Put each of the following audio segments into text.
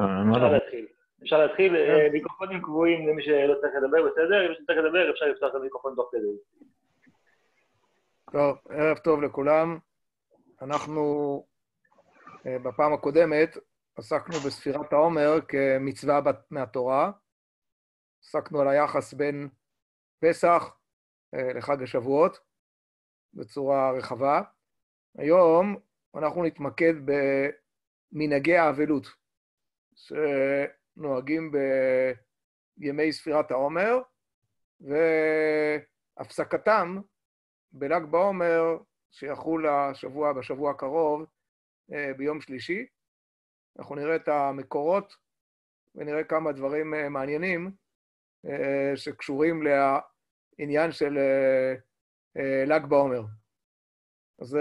אה, לא? אפשר להתחיל, אה, מיקרופונים קבועים למי שלא צריך לדבר, בסדר? אם צריך לדבר אפשר לפתוח את המיקרופון תוך כדי. טוב, ערב טוב לכולם. אנחנו אה, בפעם הקודמת עסקנו בספירת העומר כמצווה מהתורה. עסקנו על היחס בין פסח לחג השבועות בצורה רחבה. היום אנחנו נתמקד במנהגי האבלות. שנוהגים בימי ספירת העומר, והפסקתם בל"ג בעומר שיחול השבוע, בשבוע הקרוב, אה, ביום שלישי. אנחנו נראה את המקורות ונראה כמה דברים אה, מעניינים אה, שקשורים לעניין של ל"ג בעומר. אז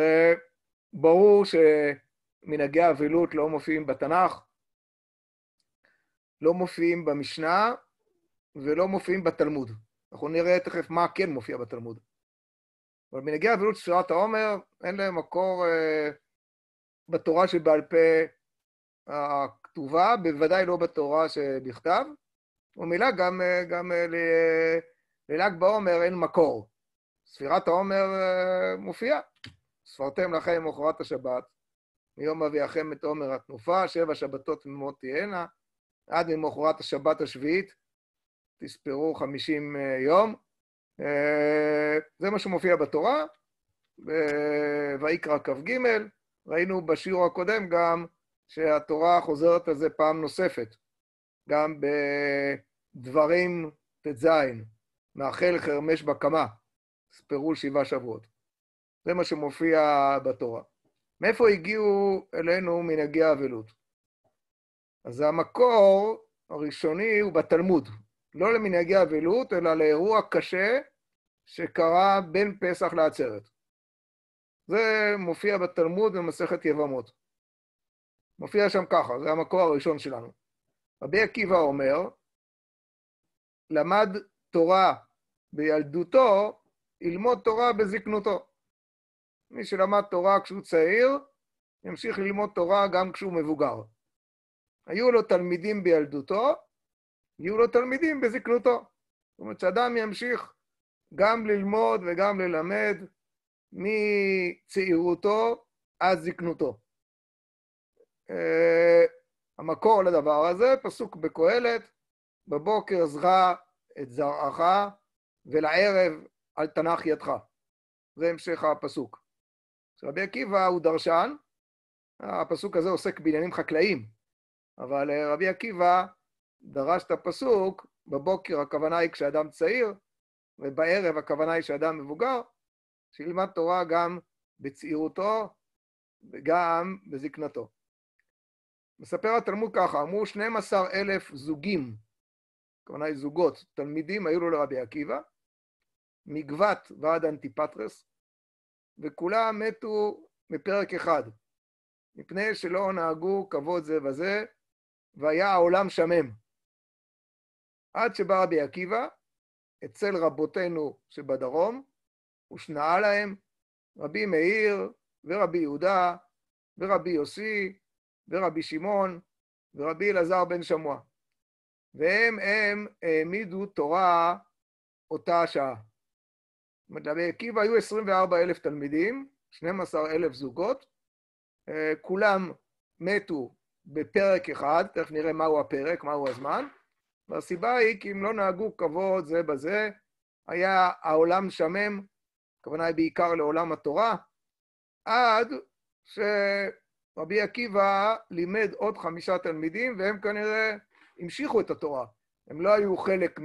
ברור שמנהגי האבלות לא מופיעים בתנ"ך, לא מופיעים במשנה ולא מופיעים בתלמוד. אנחנו נראה תכף מה כן מופיע בתלמוד. אבל מנהגי אבילות ספירת העומר, אין להם מקור אה, בתורה שבעל פה אה, הכתובה, בוודאי לא בתורה שבכתב, ומילה גם, אה, גם אה, ל, לל"ג בעומר אין מקור. ספירת העומר אה, מופיעה. ספרתם לכם למחרת השבת, מיום אביאכם את עומר התנופה, שבע שבתות תמימות תהיינה, עד למחרת השבת השביעית, תספרו 50 אה, יום. אה, זה מה שמופיע בתורה, ויקרא כ"ג, ראינו בשיעור הקודם גם שהתורה חוזרת על זה פעם נוספת, גם בדברים ט"ז, מאחל חרמש בקמה, ספרו שבעה שבועות. זה מה שמופיע בתורה. מאיפה הגיעו אלינו מנהגי האבלות? אז המקור הראשוני הוא בתלמוד, לא למנהגי אבלות, אלא לאירוע קשה שקרה בין פסח לעצרת. זה מופיע בתלמוד במסכת יבמות. מופיע שם ככה, זה המקור הראשון שלנו. רבי עקיבא אומר, למד תורה בילדותו, ילמוד תורה בזקנותו. מי שלמד תורה כשהוא צעיר, ימשיך ללמוד תורה גם כשהוא מבוגר. היו לו תלמידים בילדותו, יהיו לו תלמידים בזקנותו. זאת אומרת שאדם ימשיך גם ללמוד וגם ללמד מצעירותו עד זקנותו. אה, המקור לדבר הזה, פסוק בקהלת, בבוקר זרע את זרעך ולערב אל תנח ידך. זה המשך הפסוק. רבי עקיבא הוא דרשן, הפסוק הזה עוסק בעניינים חקלאיים, אבל אה, רבי עקיבא דרש את הפסוק, בבוקר הכוונה היא כשאדם צעיר, ובערב הכוונה היא כשאדם מבוגר, שילמד תורה גם בצעירותו וגם בזקנתו. מספר התלמוד ככה, אמרו 12 אלף זוגים, הכוונה היא זוגות, תלמידים היו לו לרבי עקיבא, מגבת ועד אנטיפטרס, וכולם מתו מפרק אחד, מפני שלא נהגו כבוד זה וזה, והיה העולם שמם. עד שבא רבי עקיבא, אצל רבותינו שבדרום, ושנאה להם רבי מאיר ורבי יהודה ורבי יוסי ורבי שמעון ורבי אלעזר בן שמוע. והם הם העמידו תורה אותה השעה. זאת אומרת, רבי עקיבא היו 24,000 תלמידים, 12,000 זוגות, אה, כולם מתו בפרק אחד, תכף נראה מהו הפרק, מהו הזמן, והסיבה היא כי אם לא נהגו כבוד זה בזה, היה העולם שמם, הכוונה היא בעיקר לעולם התורה, עד שרבי עקיבא לימד עוד חמישה תלמידים, והם כנראה המשיכו את התורה. הם לא היו חלק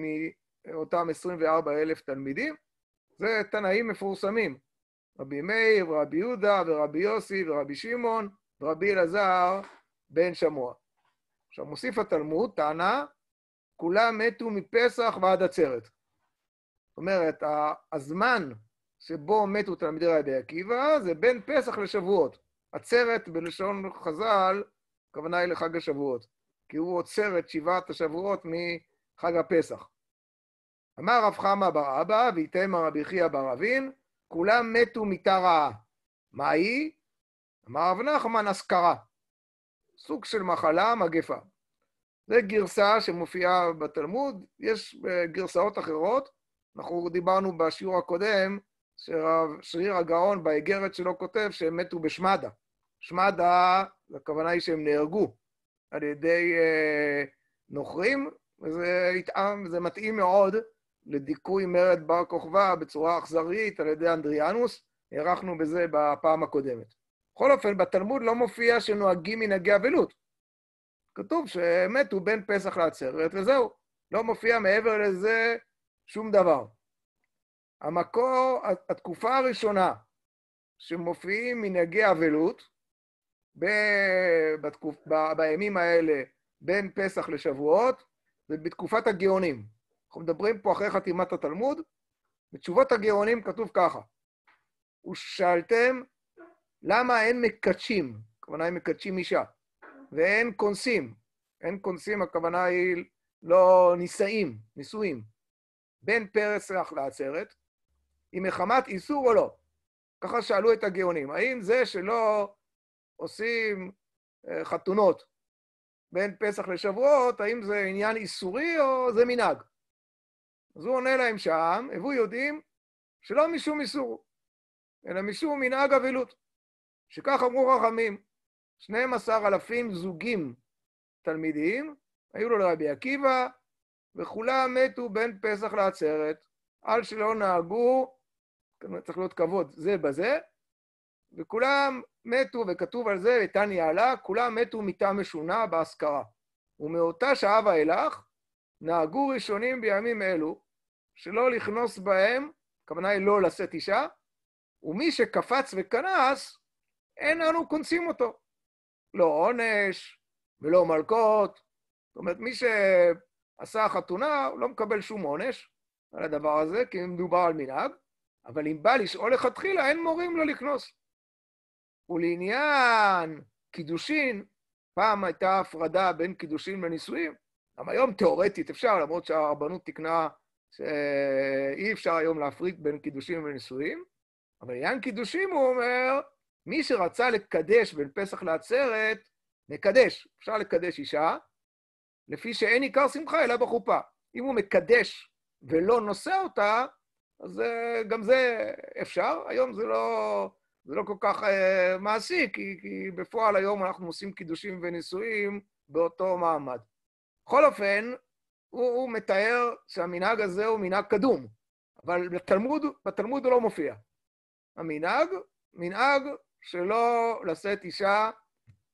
מאותם 24 אלף תלמידים, זה תנאים מפורסמים. רבי מאיר, רבי יהודה, ורבי יוסי, ורבי שמעון, ורבי אלעזר, בן שמוע. עכשיו מוסיף התלמוד, טענה, כולם מתו מפסח ועד עצרת. זאת אומרת, הזמן שבו מתו תלמידי רבי עקיבא זה בין פסח לשבועות. עצרת בלשון חז"ל, הכוונה היא לחג השבועות, כי הוא עוצר את שבעת השבועות מחג הפסח. אמר רב חמא בר אבא, ויתמר רבי חייא בר אבין, כולם מתו מיתה רעה. מה היא? אמר רב נחמן, השכרה. סוג של מחלה, מגפה. זו גרסה שמופיעה בתלמוד, יש אה, גרסאות אחרות. אנחנו דיברנו בשיעור הקודם, שרב שריר הגאון באיגרת שלו כותב שהם מתו בשמדה. שמדה, הכוונה היא שהם נהרגו על ידי אה, נוכרים, וזה יתאם, זה מתאים מאוד לדיכוי מרד בר כוכבא בצורה אכזרית על ידי אנדריאנוס. הארכנו בזה בפעם הקודמת. בכל אופן, בתלמוד לא מופיע שנוהגים מנהגי אבלות. כתוב שמתו בין פסח לעצרת, וזהו. לא מופיע מעבר לזה שום דבר. המקור, התקופה הראשונה שמופיעים מנהגי אבלות, בתקופ... ב... בימים האלה בין פסח לשבועות, זה בתקופת הגאונים. אנחנו מדברים פה אחרי חתימת התלמוד, בתשובות הגאונים כתוב ככה: ושאלתם למה אין מקדשים? הכוונה היא מקדשים אישה. ואין כונסים. אין כונסים, הכוונה היא לא נישאים, נישואים. בין פרסח לעצרת, היא מחמת איסור או לא? ככה שאלו את הגאונים. האם זה שלא עושים אה, חתונות בין פסח לשבועות, האם זה עניין איסורי או זה מנהג? אז הוא עונה להם שם, הבו יודעים שלא משום איסור, אלא משום מנהג אבילות. שכך אמרו חכמים, 12 אלפים זוגים תלמידים, היו לו לרבי עקיבא, וכולם מתו בין פסח לעצרת, על שלא נהגו, צריך להיות כבוד, זה בזה, וכולם מתו, וכתוב על זה, ותניא עלה, כולם מתו מיתה משונה בהשכרה. ומאותה שעה ואילך, נהגו ראשונים בימים אלו, שלא לכנוס בהם, הכוונה היא לא לשאת אישה, ומי שקפץ וכנס, אין אנו קונסים אותו. לא עונש ולא מלקות. זאת אומרת, מי שעשה חתונה, הוא לא מקבל שום עונש על הדבר הזה, כי מדובר על מנהג, אבל אם בא לשאול לכתחילה, אין מורים לו לקנוס. ולעניין קידושין, פעם הייתה הפרדה בין קידושין לנישואים, גם היום תיאורטית אפשר, למרות שהרבנות תיקנה שאי אפשר היום להפריד בין קידושין ונישואים, אבל עניין קידושין הוא אומר, מי שרצה לקדש בין פסח לעצרת, מקדש. אפשר לקדש אישה, לפי שאין עיקר שמחה אלא בחופה. אם הוא מקדש ולא נושא אותה, אז אה, גם זה אפשר. היום זה לא, זה לא כל כך אה, מעשי, כי, כי בפועל היום אנחנו עושים קידושים ונישואים באותו מעמד. בכל אופן, הוא, הוא מתאר שהמנהג הזה הוא מנהג קדום, אבל בתלמוד, בתלמוד הוא לא מופיע. המנהג, מנהג שלא לשאת אישה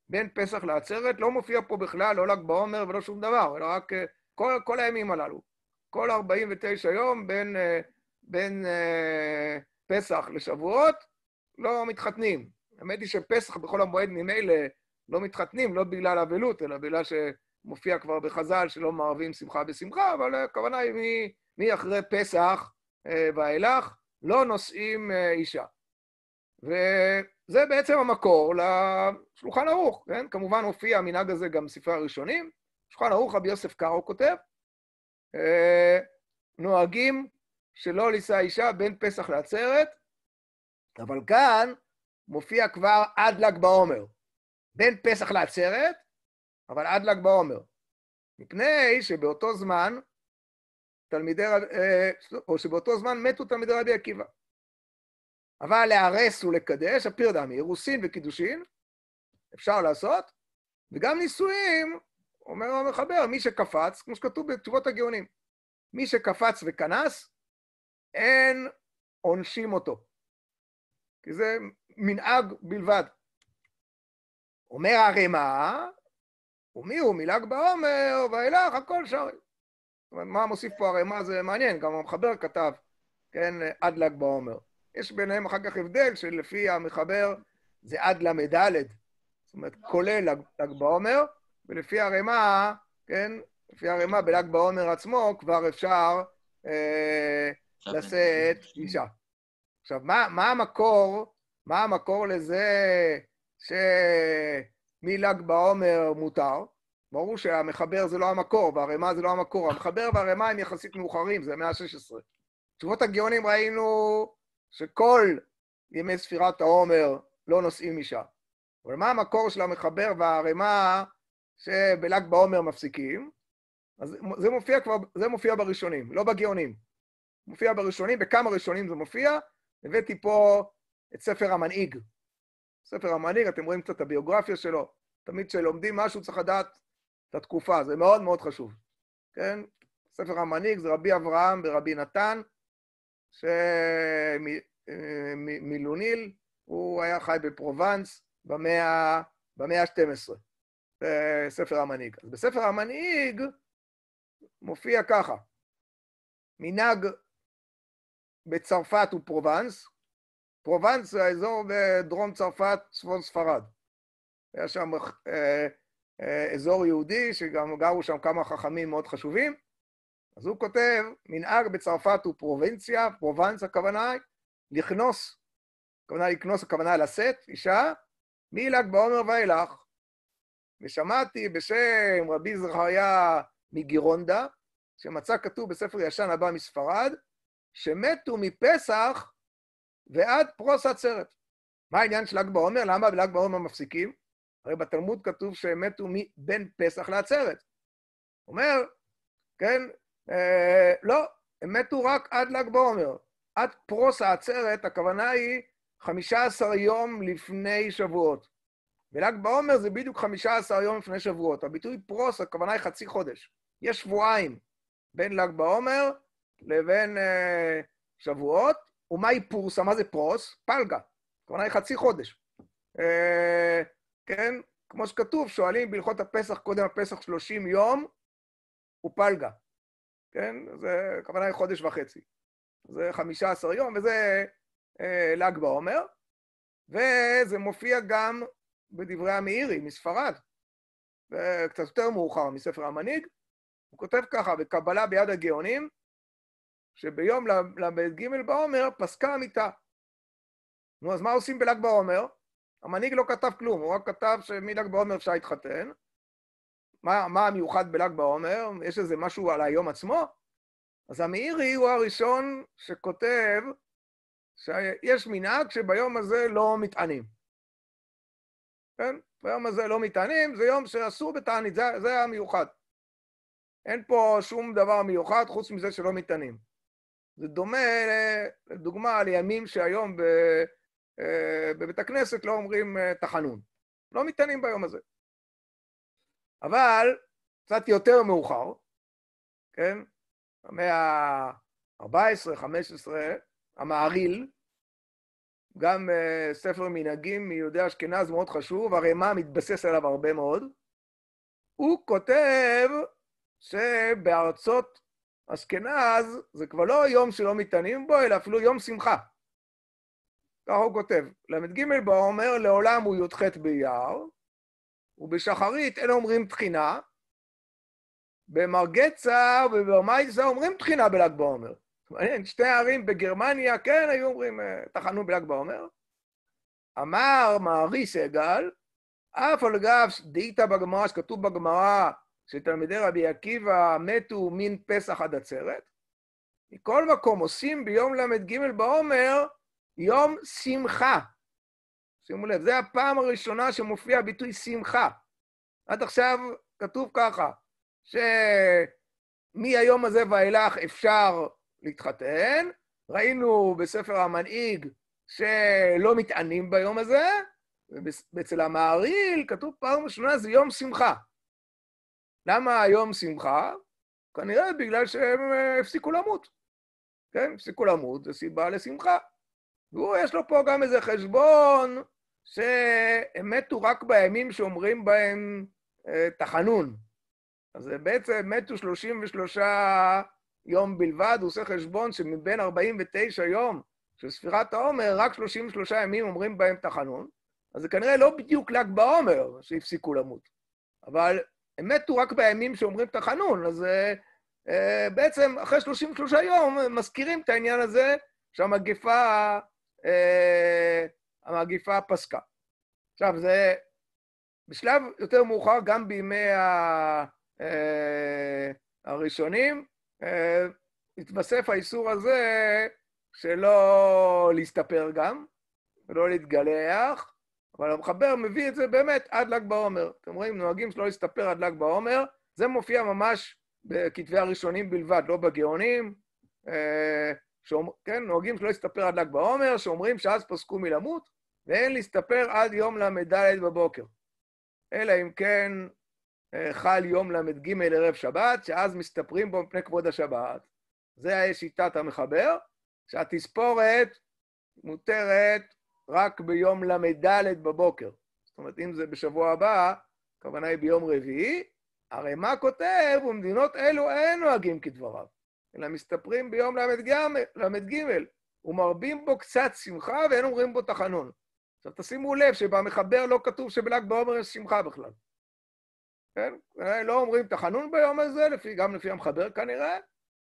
בין פסח לעצרת, לא מופיע פה בכלל, לא ל"ג בעומר ולא שום דבר, אלא רק אה, כל, כל הימים הללו. כל 49 יום בין, אה, בין אה, פסח לשבועות לא מתחתנים. האמת היא שפסח בכל המועד ממילא לא מתחתנים, לא בגלל אבלות, אלא בגלל שמופיע כבר בחז"ל שלא מערבים שמחה בשמחה, אבל הכוונה היא מי, מי אחרי פסח ואילך לא נושאים אישה. ו... זה בעצם המקור לשולחן ערוך, כן? כמובן הופיע המנהג הזה גם בספרי הראשונים. שולחן ערוך, רבי יוסף קארו כותב, אה, נוהגים שלא לישא אישה בין פסח לעצרת, אבל כאן מופיע כבר עד ל"ג בעומר. בין פסח לעצרת, אבל עד ל"ג בעומר. מפני שבאותו זמן, תלמידי, אה, או שבאותו זמן מתו תלמידי רבי עקיבא. אבל להרס ולקדש, אפיר דמי, אירוסין וקידושין, אפשר לעשות, וגם נישואים, אומר המחבר, מי שקפץ, כמו שכתוב בתשובות הגאונים, מי שקפץ וכנס, אין עונשים אותו, כי זה מנהג בלבד. אומר הרימה, ומי הוא מל"ג בעומר ואילך, הכל שר. מה מוסיף פה הרימה זה מעניין, גם המחבר כתב, כן, עד ל"ג בעומר. יש ביניהם אחר כך הבדל שלפי המחבר זה עד ל"ד, זאת אומרת, כולל ל"ג בעומר, ולפי הרמ"א, כן, לפי הרמ"א בל"ג בעומר עצמו כבר אפשר אה, כן. לשאת אישה. עכשיו, מה, מה המקור, מה המקור לזה שמל"ג בעומר מותר? ברור שהמחבר זה לא המקור, והרמ"א זה לא המקור. המחבר והרמ"א הם יחסית מאוחרים, זה המאה ה-16. תשובות הגאונים ראינו שכל ימי ספירת העומר לא נוסעים משם. אבל מה המקור של המחבר והערימה שבל"ג בעומר מפסיקים? אז זה מופיע כבר, זה מופיע בראשונים, לא בגאונים. מופיע בראשונים, בכמה ראשונים זה מופיע. הבאתי פה את ספר המנהיג. ספר המנהיג, אתם רואים קצת את הביוגרפיה שלו. תמיד כשלומדים משהו צריך לדעת את התקופה, זה מאוד מאוד חשוב. כן? ספר המנהיג זה רבי אברהם ורבי נתן, שמילוניל, הוא היה חי בפרובנס במאה, במאה ה-12, בספר המנהיג. אז בספר המנהיג מופיע ככה, מנהג בצרפת הוא פרובנס, פרובנס זה האזור בדרום צרפת, צפון ספרד. היה שם אה, אה, אזור יהודי, שגם גרו שם כמה חכמים מאוד חשובים, אז הוא כותב, מנהג בצרפת הוא פרובינציה, פרובנס הכוונה היא, לכנוס, הכוונה לכנוס, הכוונה לשאת, אישה, מל"ג בעומר ואילך. ושמעתי בשם רבי זכריה מגירונדה, שמצא כתוב בספר ישן הבא מספרד, שמתו מפסח ועד פרוס עצרת. מה העניין של ל"ג בעומר? למה בל"ג בעומר מפסיקים? הרי בתלמוד כתוב שהם מתו מבין פסח לעצרת. אומר, כן, אה, לא, הם מתו רק עד ל"ג בעומר. עד פרוס העצרת, הכוונה היא 15 יום לפני שבועות. ול"ג בעומר זה בדיוק 15 יום לפני שבועות. הביטוי פרוס, הכוונה היא חצי חודש. יש שבועיים בין ל"ג בעומר לבין אה, שבועות, ומהי פורסה? מה זה פרוס? פלגה. הכוונה היא חצי חודש. אה, כן? כמו שכתוב, שואלים בהלכות הפסח, קודם הפסח 30 יום, ופלגה. כן? זה, הכוונה היא חודש וחצי. זה חמישה עשר יום, וזה אה, ל"ג בעומר, וזה מופיע גם בדברי המאירי מספרד, קצת יותר מאוחר מספר המנהיג. הוא כותב ככה, בקבלה ביד הגאונים, שביום ל"ג בעומר פסקה המיטה. נו, אז מה עושים בל"ג בעומר? המנהיג לא כתב כלום, הוא רק כתב שמל"ג בעומר אפשר להתחתן, מה, מה המיוחד בל"ג בעומר? יש איזה משהו על היום עצמו? אז המאירי הוא הראשון שכותב שיש מנהג שביום הזה לא מתענים. כן? ביום הזה לא מתענים, זה יום שאסור בתענית, זה, זה המיוחד. אין פה שום דבר מיוחד חוץ מזה שלא מתענים. זה דומה, לדוגמה, לימים שהיום אה, בבית הכנסת לא אומרים אה, תחנון. לא מתענים ביום הזה. אבל קצת יותר מאוחר, כן? במאה ה-14-15, המעריל, גם uh, ספר מנהגים מיהודי אשכנז מאוד חשוב, הרי מה מתבסס עליו הרבה מאוד? הוא כותב שבארצות אשכנז זה כבר לא יום שלא מתענים בו, אלא אפילו יום שמחה. ככה הוא כותב. ל"ג בעומר לעולם הוא י"ח באייר, ובשחרית אין אומרים תחינה, במרגצה ובמייסה אומרים תחינה בל"ג בעומר. מעניין, שתי ערים בגרמניה כן היו אומרים תחנו אה, בל"ג בעומר. אמר מארי סגל, אף על גב דאיתא בגמרא, שכתוב בגמרא שתלמידי רבי עקיבא מתו מן פסח עד עצרת, מכל מקום עושים ביום ל"ג בעומר יום שמחה. שימו לב, זו הפעם הראשונה שמופיע ביטוי שמחה. עד עכשיו כתוב ככה, שמהיום הזה ואילך אפשר להתחתן, ראינו בספר המנהיג שלא מתענים ביום הזה, ואצל המעריל כתוב פעם ראשונה זה יום שמחה. למה יום שמחה? כנראה בגלל שהם אה, הפסיקו למות. כן, הפסיקו למות, זו סיבה לשמחה. והוא, יש לו פה גם איזה חשבון שהם מתו רק בימים שאומרים בהם אה, תחנון. אז בעצם מתו 33 יום בלבד, הוא עושה חשבון שמבין 49 יום של ספירת העומר, רק 33 ימים אומרים בהם תחנון. אז זה כנראה לא בדיוק ל"ג בעומר שהפסיקו למות, אבל הם מתו רק בימים שאומרים תחנון, אז אה, אה בעצם אחרי 33 יום מזכירים את העניין הזה שהמגפה אה, המגיפה פסקה. עכשיו, זה בשלב יותר מאוחר, גם בימי ה... אה, הראשונים, אה, התווסף האיסור הזה שלא להסתפר גם, ולא להתגלח, אבל המחבר מביא את זה באמת עד ל"ג בעומר. אתם רואים, נוהגים שלא להסתפר עד ל"ג בעומר, זה מופיע ממש בכתבי הראשונים בלבד, לא בגאונים. אה, שאומר, כן, נוהגים שלא להסתפר עד ל"ג בעומר, שאומרים שאז פסקו מלמות, ואין להסתפר עד יום ל"ד בבוקר. אלא אם כן אה, חל יום ל"ג ערב שבת, שאז מסתפרים בו מפני כבוד השבת. זה שיטת המחבר, שהתספורת מותרת רק ביום ל"ד בבוקר. זאת אומרת, אם זה בשבוע הבא, הכוונה היא ביום רביעי, הרי מה כותב, ומדינות אלו אין נוהגים כדבריו. אלא מסתפרים ביום ל"ג, ומרבים בו קצת שמחה ואין אומרים בו תחנון. עכשיו תשימו לב שבמחבר לא כתוב שבל"ג בעומר יש שמחה בכלל. כן? אה, לא אומרים תחנון ביום הזה, לפי, גם לפי המחבר כנראה,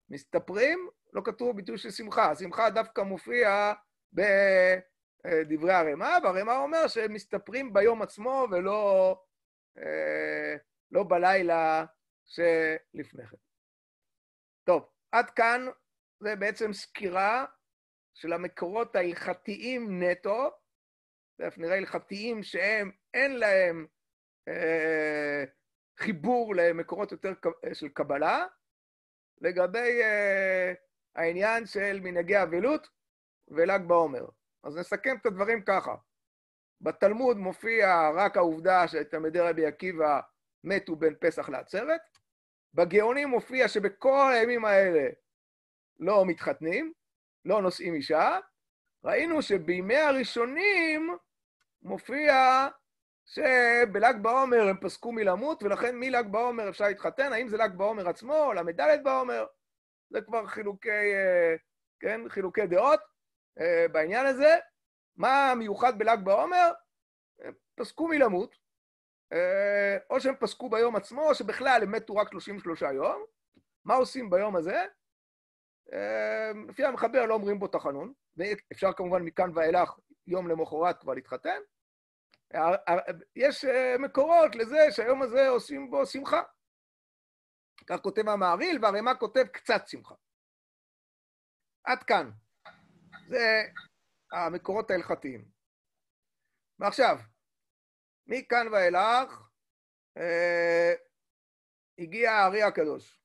מסתפרים, לא כתוב ביטוי של שמחה. השמחה דווקא מופיע בדברי אה, הרמ"א, והרמ"א אומר שהם מסתפרים ביום עצמו ולא אה, לא בלילה שלפני כן. טוב. עד כאן זה בעצם סקירה של המקורות ההלכתיים נטו, תכף נראה הלכתיים שהם, אין להם אה, חיבור למקורות יותר אה, של קבלה, לגבי אה, העניין של מנהגי אבלות ול"ג בעומר. אז נסכם את הדברים ככה. בתלמוד מופיע רק העובדה שתלמידי רבי עקיבא מתו בין פסח לעצרת, בגאונים מופיע שבכל הימים האלה לא מתחתנים, לא נושאים אישה, ראינו שבימי הראשונים מופיע שבל"ג בעומר הם פסקו מלמות, ולכן מל"ג בעומר אפשר להתחתן, האם זה ל"ג בעומר עצמו או ל"ד בעומר? זה כבר חילוקי, אה, כן, חילוקי דעות אה, בעניין הזה. מה מיוחד בל"ג בעומר? פסקו מלמות, אה, או שהם פסקו ביום עצמו, או שבכלל הם מתו רק 33 יום. מה עושים ביום הזה? אה, לפי המחבר לא אומרים בו תחנון, ואפשר כמובן מכאן ואילך יום למחרת כבר להתחתן. אה, יש מקורות לזה שהיום הזה עושים בו שמחה. כך כותב המעריל, והרימה כותב קצת שמחה. עד כאן. זה המקורות ההלכתיים. ועכשיו, מכאן ואילך אה, הגיע הארי הקדוש.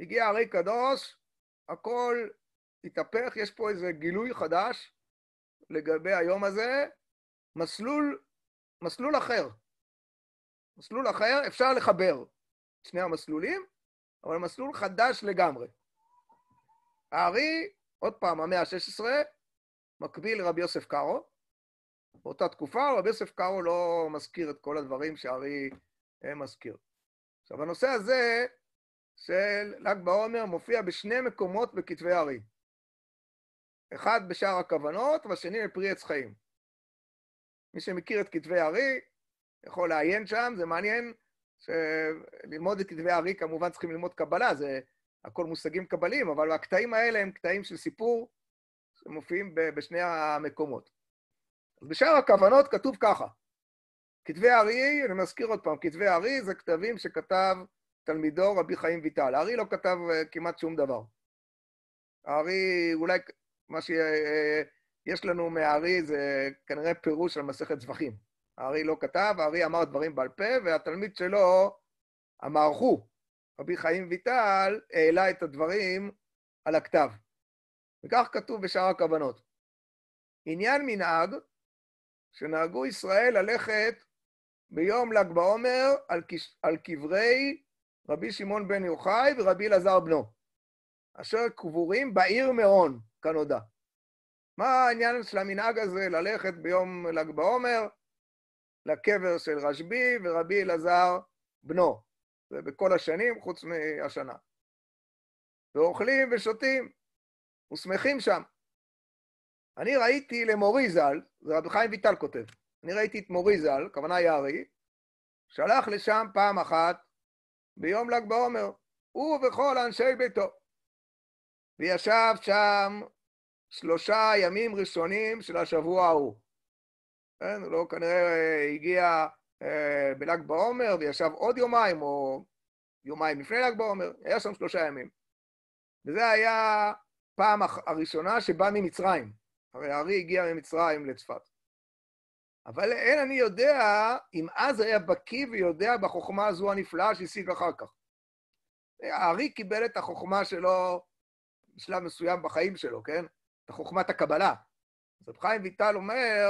הגיע הארי קדוש, הכל התהפך, יש פה איזה גילוי חדש לגבי היום הזה, מסלול, מסלול אחר. מסלול אחר, אפשר לחבר את שני המסלולים, אבל מסלול חדש לגמרי. הארי, עוד פעם, המאה ה-16, מקביל לרבי יוסף קארו, באותה תקופה, רבי יוסף קארו לא מזכיר את כל הדברים שהארי אה, מזכיר. עכשיו, הנושא הזה של ל"ג בעומר מופיע בשני מקומות בכתבי הארי. אחד בשער הכוונות והשני בפרי עץ חיים. מי שמכיר את כתבי הארי יכול לעיין שם, זה מעניין שללמוד את כתבי הארי כמובן צריכים ללמוד קבלה, זה הכל מושגים קבליים, אבל הקטעים האלה הם קטעים של סיפור שמופיעים בשני המקומות. אז בשאר הכוונות כתוב ככה, כתבי ארי, אני מזכיר עוד פעם, כתבי ארי זה כתבים שכתב תלמידו רבי חיים ויטל. ארי לא כתב אה, כמעט שום דבר. ארי, אולי מה שיש אה, אה, לנו מארי זה כנראה פירוש על מסכת זבחים. ארי לא כתב, ארי אמר דברים בעל פה, והתלמיד שלו המערכו, רבי חיים ויטל העלה את הדברים על הכתב. וכך כתוב בשאר הכוונות. עניין מנהג שנהגו ישראל ללכת ביום ל"ג בעומר על, כש... על קברי רבי שמעון בן יוחאי ורבי אלעזר בנו, אשר קבורים בעיר מירון, כנודע. מה העניין של המנהג הזה ללכת ביום ל"ג בעומר לקבר של רשב"י ורבי אלעזר בנו? זה בכל השנים חוץ מהשנה. ואוכלים ושותים ושמחים שם. אני ראיתי למורי ז"ל, זה רבי חיים ויטל כותב, אני ראיתי את מורי ז"ל, הכוונה יערי, שלח לשם פעם אחת ביום ל"ג בעומר, הוא וכל אנשי ביתו. וישב שם שלושה ימים ראשונים של השבוע ההוא. כן, לא כנראה אה, הגיע אה, בל"ג בעומר וישב עוד יומיים, או יומיים לפני ל"ג בעומר, היה שם שלושה ימים. וזה היה פעם הראשונה שבא ממצרים. הרי הארי הגיע ממצרים לצפת. אבל אין אני יודע אם אז היה בקיא ויודע בחוכמה הזו הנפלאה שהשיג אחר כך. הארי קיבל את החוכמה שלו בשלב מסוים בחיים שלו, כן? את חוכמת הקבלה. אז רב חיים ויטל אומר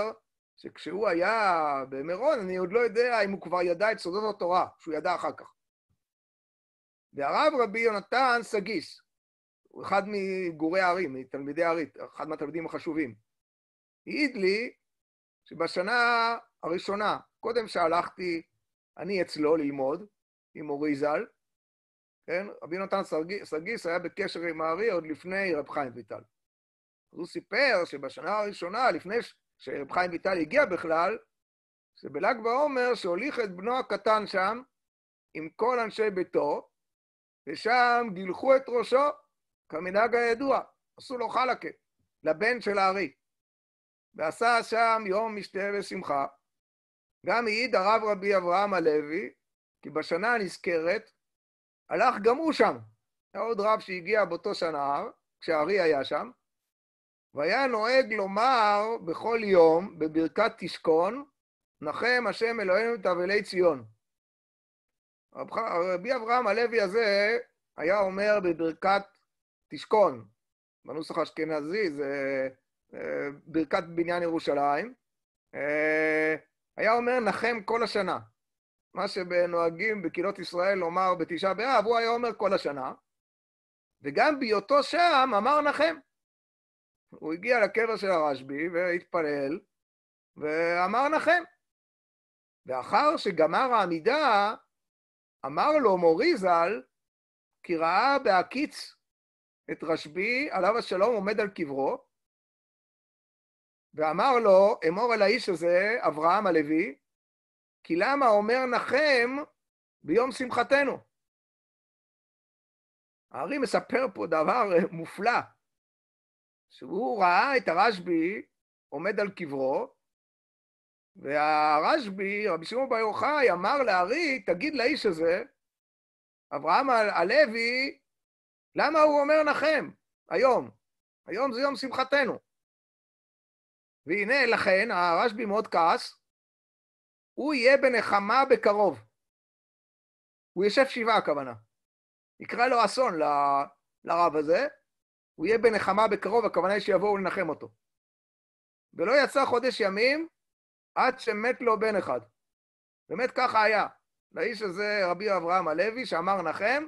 שכשהוא היה במירון, אני עוד לא יודע אם הוא כבר ידע את סודות התורה, שהוא ידע אחר כך. והרב רבי יונתן סגיס, הוא אחד מגורי הערים, מתלמידי הערים, אחד מהתלמידים החשובים. העיד לי שבשנה הראשונה, קודם שהלכתי אני אצלו ללמוד, עם מורי ז"ל, כן? רבי נתן סרגיס היה בקשר עם הארי עוד לפני רב חיים ויטל. אז הוא סיפר שבשנה הראשונה, לפני שרב חיים ויטל הגיע בכלל, שבל"ג בעומר שהוליך את בנו הקטן שם עם כל אנשי ביתו, ושם גילחו את ראשו כמנהג הידוע, עשו לו חלקה, לבן של הארי. ועשה שם יום משתה ושמחה. גם העיד הרב רבי אברהם הלוי, כי בשנה הנזכרת, הלך גם הוא שם. היה עוד רב שהגיע באותו שנה, כשהארי היה שם, והיה נוהג לומר בכל יום, בברכת תשכון, נחם השם אלוהינו את אבלי ציון. רבי אברהם הלוי הזה היה אומר בברכת תשכון. בנוסח האשכנזי זה אה, ברכת בניין ירושלים. אה, היה אומר נחם כל השנה. מה שנוהגים בקהילות ישראל לומר בתשעה באב, הוא היה אומר כל השנה. וגם בהיותו שם אמר נחם. הוא הגיע לקבר של הרשב"י והתפלל, ואמר נחם. ואחר שגמר העמידה, אמר לו מורי ז"ל, כי ראה בהקיץ את רשב"י, עליו השלום, עומד על קברו, ואמר לו, אמור אל האיש הזה, אברהם הלוי, כי למה אומר נחם ביום שמחתנו? הארי מספר פה דבר אה, מופלא, שהוא ראה את הרשב"י עומד על קברו, והרשב"י, רבי שמעון בר יוחאי, אמר לארי, תגיד לאיש הזה, אברהם הלוי למה הוא אומר לכם היום? היום זה יום שמחתנו. והנה לכן, הרשב"י מאוד כעס, הוא יהיה בנחמה בקרוב. הוא יושב שבעה הכוונה. יקרה לו אסון ל... לרב הזה, הוא יהיה בנחמה בקרוב, הכוונה היא שיבואו לנחם אותו. ולא יצא חודש ימים עד שמת לו בן אחד. באמת ככה היה. לאיש הזה רבי אברהם הלוי, שאמר נחם,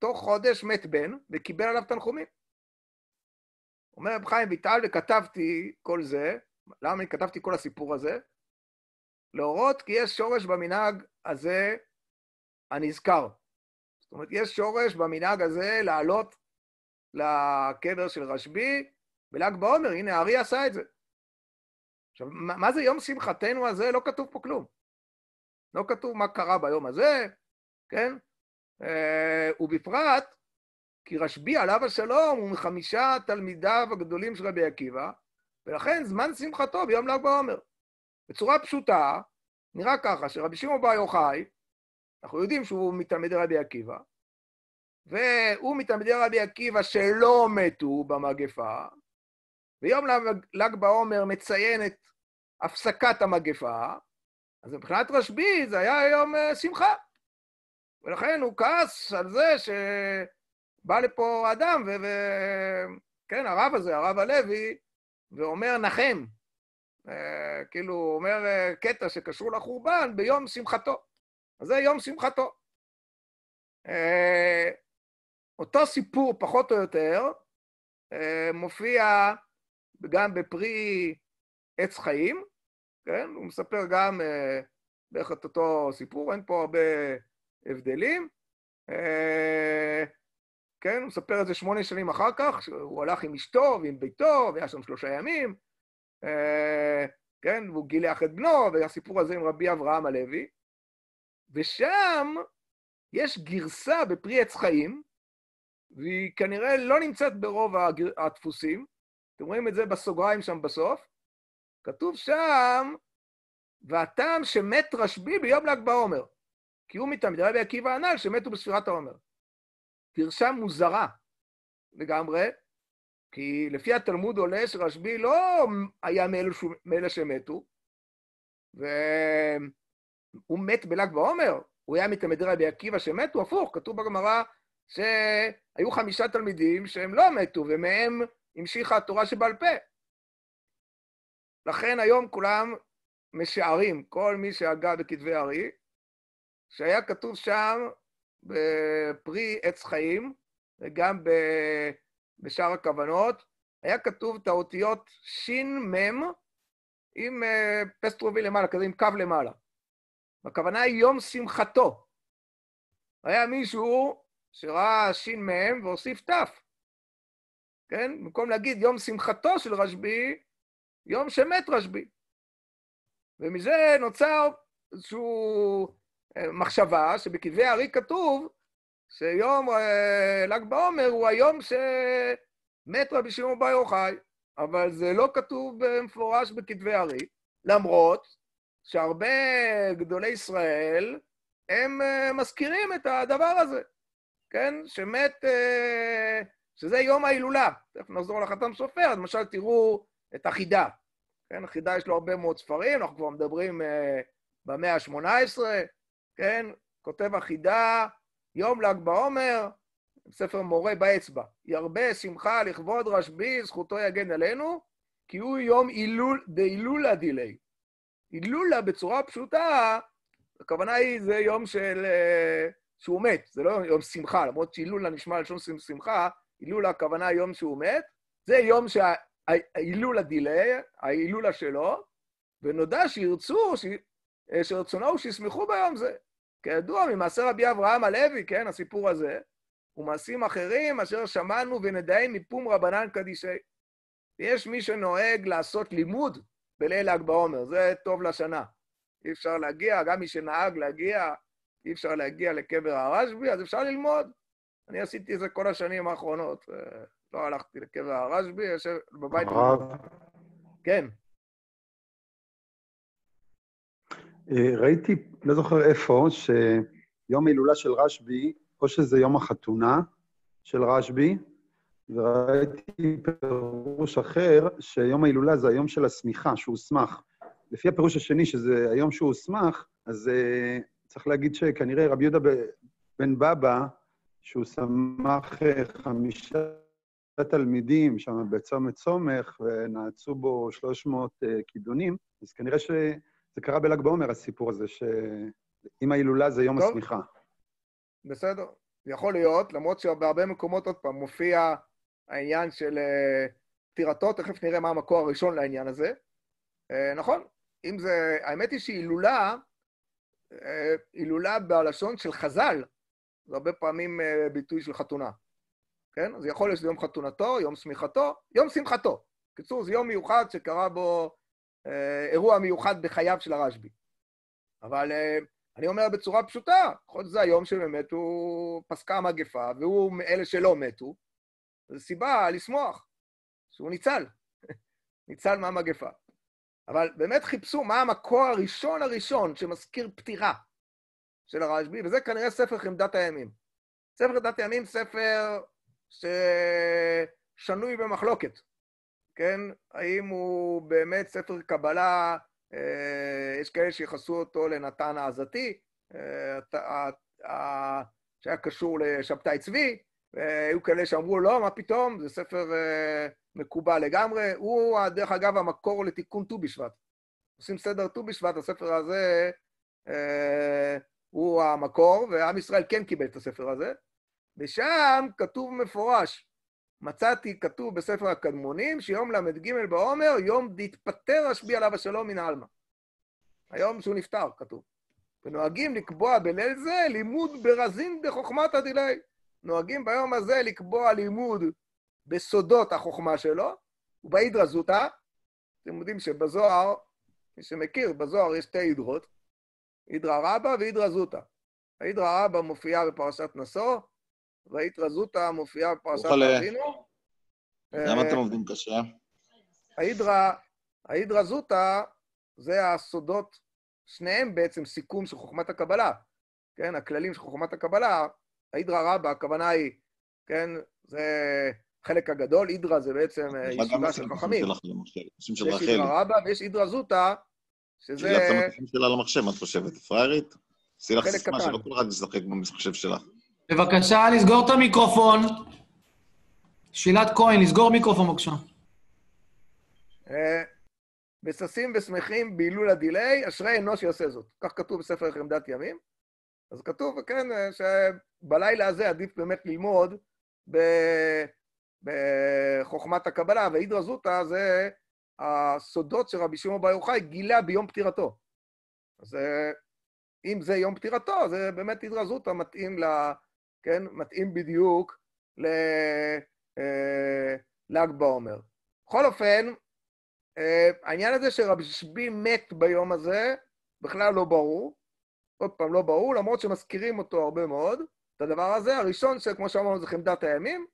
תוך חודש מת בן וקיבל עליו תנחומים. אומר רב חיים ויטל, וכתבתי כל זה, למה אני כתבתי כל הסיפור הזה? להורות כי יש שורש במנהג הזה הנזכר. זאת אומרת, יש שורש במנהג הזה לעלות לקבר של רשב"י בל"ג בעומר, הנה, הארי עשה את זה. עכשיו, מה זה יום שמחתנו הזה? לא כתוב פה כלום. לא כתוב מה קרה ביום הזה, כן? אה, ובפרט כי רשב"י עליו השלום הוא מחמישה תלמידיו הגדולים של רבי עקיבא, ולכן זמן שמחתו ביום ל"ג בעומר. בצורה פשוטה, נראה ככה, שרבי שמעון בר יוחאי, אנחנו יודעים שהוא מתלמידי רבי עקיבא, והוא מתלמידי רבי עקיבא שלא מתו במגפה, ויום ל"ג בעומר מציין את הפסקת המגפה, אז מבחינת רשב"י זה היה יום אה, שמחה. ולכן הוא כעס על זה שבא לפה אדם, ו... כן, הרב הזה, הרב הלוי, ואומר נחם. Uh, כאילו, הוא אומר אה, קטע שקשור לחורבן ביום שמחתו. אז זה יום שמחתו. Uh, אותו סיפור, פחות או יותר, uh, מופיע גם בפרי עץ חיים, כן? הוא מספר גם בערך את אותו סיפור, אין פה הרבה הבדלים. אה, כן, הוא מספר את זה שמונה שנים אחר כך, שהוא הלך עם אשתו ועם ביתו, והיה שם שלושה ימים, אה, כן, והוא גילח את בנו, והסיפור הזה עם רבי אברהם הלוי. ושם יש גרסה בפרי עץ חיים, והיא כנראה לא נמצאת ברוב הדפוסים. אתם רואים את זה בסוגריים שם בסוף. כתוב שם, והטעם שמת רשב"י ביום ל"ג בעומר. כי הוא מתעמיד, רבי עקיבא הנ"ל שמתו בספירת העומר. פרשה מוזרה לגמרי, כי לפי התלמוד עולה שרשב"י לא היה מאלה, ש... מאלה שמתו, והוא מת בל"ג בעומר, הוא היה מתלמידי רבי עקיבא שמתו, הפוך, כתוב בגמרא שהיו חמישה תלמידים שהם לא מתו, ומהם המשיכה התורה שבעל פה. לכן היום כולם משערים, כל מי שהגה בכתבי ארי, שהיה כתוב שם בפרי עץ חיים, וגם ב... בשאר הכוונות, היה כתוב את האותיות ש"מ עם אה, פסטרובי למעלה, כזה עם קו למעלה. הכוונה היא יום שמחתו. היה מישהו שראה ש"מ והוסיף ת', כן? במקום להגיד יום שמחתו של רשב"י, יום שמת רשב"י. ומזה נוצר איזשהו אה, מחשבה שבכתבי הארי כתוב שיום אה, ל"ג בעומר הוא היום שמת רבי שמעון בר יוחאי, אבל זה לא כתוב במפורש בכתבי הארי, למרות שהרבה גדולי ישראל, הם אה, מזכירים את הדבר הזה, כן? שמת, שזה יום ההילולה. תכף נחזור לחתם סופר, למשל תראו את החידה. כן, החידה יש לו הרבה מאוד ספרים, אנחנו כבר מדברים במאה ה-18, כן? כותב החידה, יום ל"ג בעומר, ספר מורה באצבע. ירבה שמחה לכבוד רשב"י, זכותו יגן עלינו, כי הוא יום אילול, דהילולה דילי. אילולה בצורה פשוטה, הכוונה היא, זה יום של... אה, שהוא מת, זה לא יום שמחה, למרות שהילולה נשמע על שום שמחה, הילולה הכוונה יום שהוא מת, זה יום שההילולה דילי, ההילולה שלו, ונודע שירצו, ש... אה, שרצונו הוא שישמחו ביום זה. כידוע, ממעשה רבי אברהם הלוי, כן, הסיפור הזה, ומעשים אחרים אשר שמענו ונדעי מפום רבנן קדישי. ויש מי שנוהג לעשות לימוד בליל ל"ג בעומר, זה טוב לשנה. אי אפשר להגיע, גם מי שנהג להגיע, אי אפשר להגיע לקבר הרשב"י, אז אפשר ללמוד. אני עשיתי את זה כל השנים האחרונות. אה, לא הלכתי לקבר הרשב"י, יושב בבית. הרב? כן. ראיתי, לא זוכר איפה, שיום ההילולה של רשב"י, או שזה יום החתונה של רשב"י, וראיתי פירוש אחר, שיום ההילולה זה היום של השמיכה, שהוא הוסמך. לפי הפירוש השני, שזה היום שהוא הוסמך, אז uh, צריך להגיד שכנראה רבי יהודה בן בבא, שהוא שמח uh, חמישה תלמידים שם בצומת סומך, ונעצו בו 300 uh, אה, כידונים, אז כנראה ש... זה קרה בל"ג בעומר, הסיפור הזה, שאם ההילולה זה יום טוב. בסדר, יכול להיות, למרות שבהרבה מקומות, עוד פעם, מופיע העניין של פטירתו, אה, תכף נראה מה המקור הראשון לעניין הזה. אה, נכון, אם זה... האמת היא שהילולה, אה, הילולה בלשון של חז"ל, זה הרבה פעמים ביטוי של חתונה. כן? אז יכול להיות שזה יום חתונתו, יום שמיכתו, יום שמחתו. בקיצור, זה יום מיוחד שקרה בו אה, אירוע מיוחד בחייו של הרשב"י. אבל אה, אני אומר בצורה פשוטה, יכול נכון, להיות שזה היום שבאמת הוא פסקה המגפה, והוא מאלה שלא מתו, זו סיבה לשמוח, שהוא ניצל, ניצל מהמגפה. אבל באמת חיפשו מה המקור הראשון הראשון שמזכיר פטירה של הרשב"י, וזה כנראה ספר חמדת הימים. ספר חמדת הימים, ספר ששנוי במחלוקת. כן? האם הוא באמת ספר קבלה, אה, יש כאלה שיחסו אותו לנתן העזתי, אה, אה, אה, שהיה קשור לשבתאי צבי, והיו כאלה שאמרו, לא, מה פתאום, זה ספר אה, מקובל לגמרי. הוא, דרך אגב, המקור לתיקון ט"ו בשבט. עושים סדר ט"ו בשבט, הספר הזה אה, הוא המקור, ועם ישראל כן קיבל את הספר הזה. ושם כתוב מפורש, מצאתי כתוב בספר הקדמונים שיום ל"ג בעומר, יום דתפטר השבי עליו השלום מן העלמא. היום שהוא נפטר, כתוב. ונוהגים לקבוע בליל זה לימוד ברזין דחוכמת הדילי. נוהגים ביום הזה לקבוע לימוד בסודות החוכמה שלו, ובהידרא זוטה, אתם יודעים שבזוהר, מי שמכיר, בזוהר יש שתי הידרות, הידרא רבא והידרא זוטה. הידרא רבא מופיעה בפרשת נשוא, וההתרזותא מופיעה בפרשת אבינו. אה, למה אה, אתם עובדים קשה? ההידרה, ההידרה זה הסודות, שניהם בעצם סיכום של חוכמת הקבלה, כן? הכללים של חוכמת הקבלה, ההידרה רבה, הכוונה היא, כן? זה חלק הגדול, הידרה זה בעצם אה, ישיבה של חכמים. יש הידרה רבה ויש הידרה זוטה, שזה... שאלה המחשב שלה למחשב, את חושבת, פריירית? עשי לך סיסמה שלא כל אחד ישחק במחשב שלך. בבקשה לסגור את המיקרופון. שילת כהן, לסגור מיקרופון בבקשה. וששים אה, ושמחים בהילול הדיליי, אשרי אנוש יעשה זאת. כך כתוב בספר חמדת ימים. אז כתוב, כן, אה, שבלילה הזה עדיף באמת ללמוד בחוכמת הקבלה, והידרא זוטא זה הסודות שרבי שמעון בר יוחאי גילה ביום פטירתו. אז אה, אם זה יום פטירתו, זה באמת הידרא זוטא מתאים ל... כן, מתאים בדיוק אה, ל"ג בעומר. בכל אופן, אה, העניין הזה שרבי שבי מת ביום הזה, בכלל לא ברור. עוד פעם, לא ברור, למרות שמזכירים אותו הרבה מאוד, את הדבר הזה. הראשון, שכמו שאמרנו, זה חמדת הימים.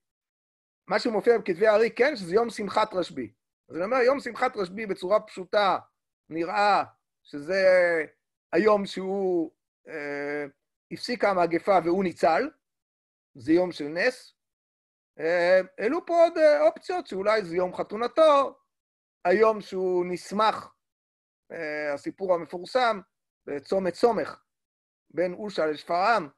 מה שמופיע בכתבי הארי, כן, שזה יום שמחת רשב"י. אז אני אומר, יום שמחת רשב"י בצורה פשוטה נראה שזה היום שהוא אה, הפסיקה המגפה והוא ניצל, זה יום של נס. אה, העלו פה עוד אה, אופציות, שאולי זה יום חתונתו, היום שהוא נסמך, אה, הסיפור המפורסם, בצומת סומך, בין אושה לשפרעם,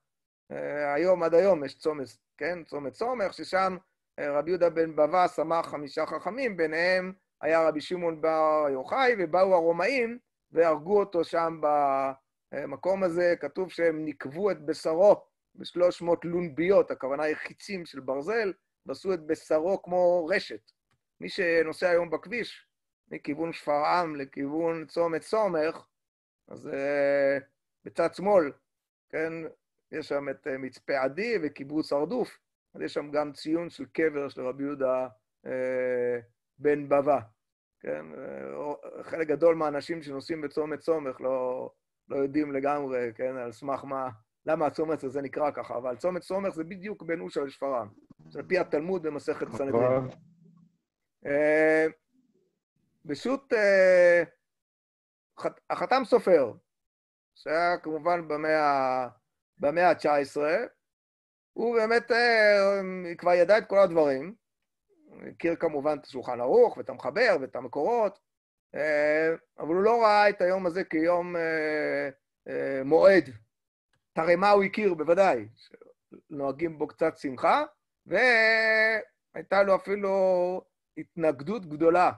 היום עד היום יש צומת, כן? צומת סומך, ששם רבי יהודה בן בבא סמך חמישה חכמים, ביניהם היה רבי שמעון בר יוחאי, ובאו הרומאים והרגו אותו שם במקום הזה. כתוב שהם ניקבו את בשרו ב-300 לונביות, הכוונה היא חיצים של ברזל, ועשו את בשרו כמו רשת. מי שנוסע היום בכביש, מכיוון שפרעם לכיוון צומת סומך, אז uh, בצד שמאל, כן, יש שם את אה, מצפה עדי וקיבוץ הרדוף, אז יש שם גם ציון של קבר של רבי יהודה uh, בן בבא. כן, uh, חלק גדול מהאנשים שנוסעים בצומת סומך לא, לא יודעים לגמרי, כן, על סמך מה למה הצומץ הזה נקרא ככה, אבל צומץ סומך זה בדיוק בין אושה לשפרעם. זה על פי התלמוד במסכת סנדרין. נכון. אה, פשוט אה, החתם סופר, שהיה כמובן במאה ה-19, הוא באמת אה, כבר ידע את כל הדברים, הכיר כמובן את השולחן ערוך ואת המחבר ואת המקורות, אבל הוא לא ראה את היום הזה כיום מועד תרמה הוא הכיר, בוודאי. נוהגים בו קצת שמחה, והייתה לו אפילו התנגדות גדולה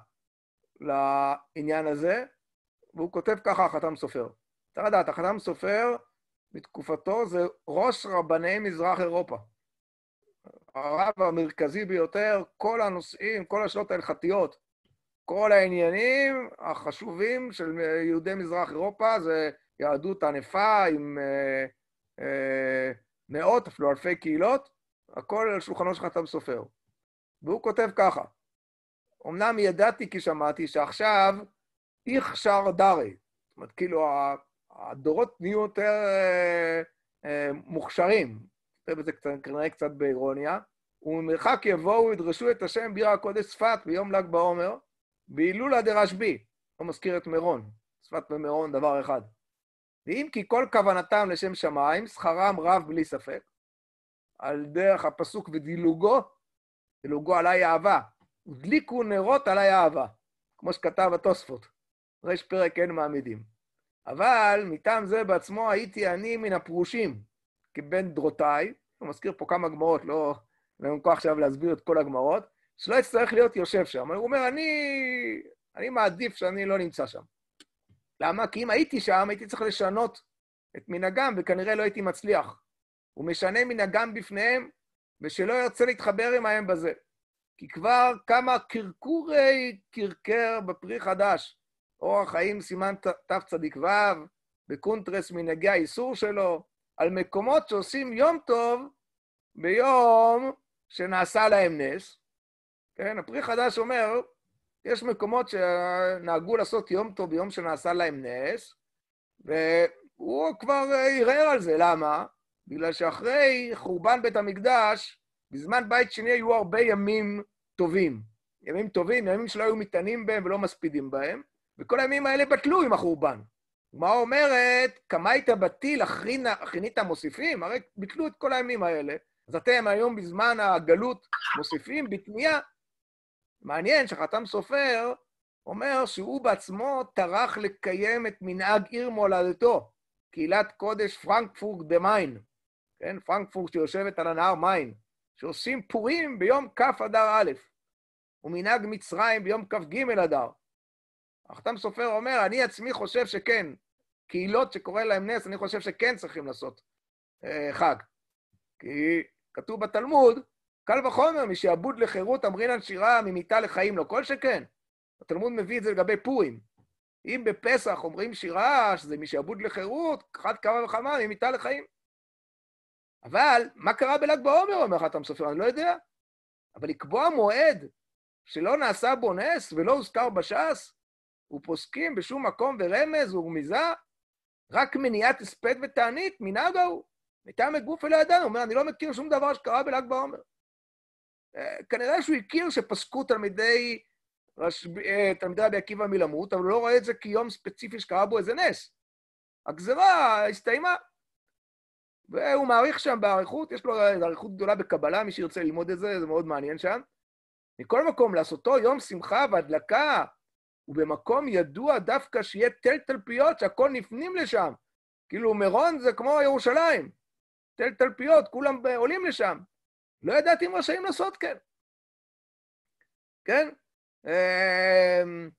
לעניין הזה, והוא כותב ככה, החתם סופר. צריך לדעת, החתם סופר בתקופתו זה ראש רבני מזרח אירופה. הרב המרכזי ביותר, כל הנושאים, כל השאלות ההלכתיות, כל העניינים החשובים של יהודי מזרח אירופה זה יהדות ענפה עם uh, אה, מאות, אפילו אלפי קהילות, הכל על שולחנו של חתם סופר. והוא כותב ככה: אמנם ידעתי כי שמעתי שעכשיו איכשר דרי, זאת אומרת, כאילו הדורות נהיו יותר אה, אה, מוכשרים, כותב את זה כנראה קצת באירוניה, ומרחק יבואו וידרשו את השם בירה הקודש שפת ביום ל"ג בעומר, בהילולה דרשב"י, לא מזכיר את מירון, שפת ומירון דבר אחד. ואם כי כל כוונתם לשם שמיים, שכרם רב בלי ספק, על דרך הפסוק ודילוגו, דילוגו עליי אהבה, ודליקו נרות עליי אהבה, כמו שכתב התוספות, ריש פרק אין מעמידים. אבל מטעם זה בעצמו הייתי אני מן הפרושים, כבן דרותיי, הוא מזכיר פה כמה גמרות, לא... אין לא לנו כוח עכשיו להסביר את כל הגמרות, שלא יצטרך להיות יושב שם. הוא אומר, אני, אני מעדיף שאני לא נמצא שם. למה? כי אם הייתי שם, הייתי צריך לשנות את מנהגם, וכנראה לא הייתי מצליח. הוא משנה מנהגם בפניהם, ושלא ירצה להתחבר עמהם בזה. כי כבר כמה קרקורי קרקר בפרי חדש. אורח חיים סימן תצ"ו, בקונטרס מנהגי האיסור שלו, על מקומות שעושים יום טוב ביום שנעשה להם נס. כן, הפרי חדש אומר, יש מקומות שנהגו לעשות יום טוב ביום שנעשה להם נס, והוא כבר ערער על זה. למה? בגלל שאחרי חורבן בית המקדש, בזמן בית שני היו הרבה ימים טובים. ימים טובים, ימים שלא היו מתענים בהם ולא מספידים בהם, וכל הימים האלה בטלו עם החורבן. מה אומרת, כמה היית בטיל, הכינית מוסיפים? הרי ביטלו את כל הימים האלה. אז אתם היום בזמן הגלות מוסיפים בתמיהה מעניין שחתם סופר אומר שהוא בעצמו טרח לקיים את מנהג עיר מולדתו, קהילת קודש פרנקפורט במיין, כן? פרנקפורט שיושבת על הנהר מיין, שעושים פורים ביום כ' אדר א', ומנהג מצרים ביום כ"ג אדר. החתם סופר אומר, אני עצמי חושב שכן, קהילות שקורא להם נס, אני חושב שכן צריכים לעשות אה, חג. כי כתוב בתלמוד, קל וחומר משעבוד לחירות אמרינן שירה ממיתה לחיים לא כל שכן. התלמוד מביא את זה לגבי פורים. אם בפסח אומרים שירה, שזה משעבוד לחירות, אחת כמה וכמה ממיתה לחיים. אבל מה קרה בל"ג בעומר, אומר חתם סופר, אני לא יודע. אבל לקבוע מועד שלא נעשה בו נס ולא הוזכר בש"ס, ופוסקים בשום מקום ורמז ורמיזה, רק מניעת הספד ותענית, מנהג ההוא. מטעם הגוף אל הידן, הוא אומר, אני לא מכיר שום דבר שקרה בל"ג בעומר. אה, כנראה שהוא הכיר שפסקו תלמידי אה, תלמידי רבי עקיבא מלמות, אבל הוא לא רואה את זה כיום ספציפי שקרה בו איזה נס. הגזרה הסתיימה. והוא מעריך שם באריכות, יש לו אריכות גדולה בקבלה, מי שירצה ללמוד את זה, זה מאוד מעניין שם. מכל מקום, לעשותו יום שמחה והדלקה, ובמקום ידוע דווקא שיהיה תל תלפיות, שהכל נפנים לשם. כאילו, מירון זה כמו ירושלים. תל תלפיות, כולם עולים לשם. לא ידעתי אם רשאים לעשות כן. כן? אמ,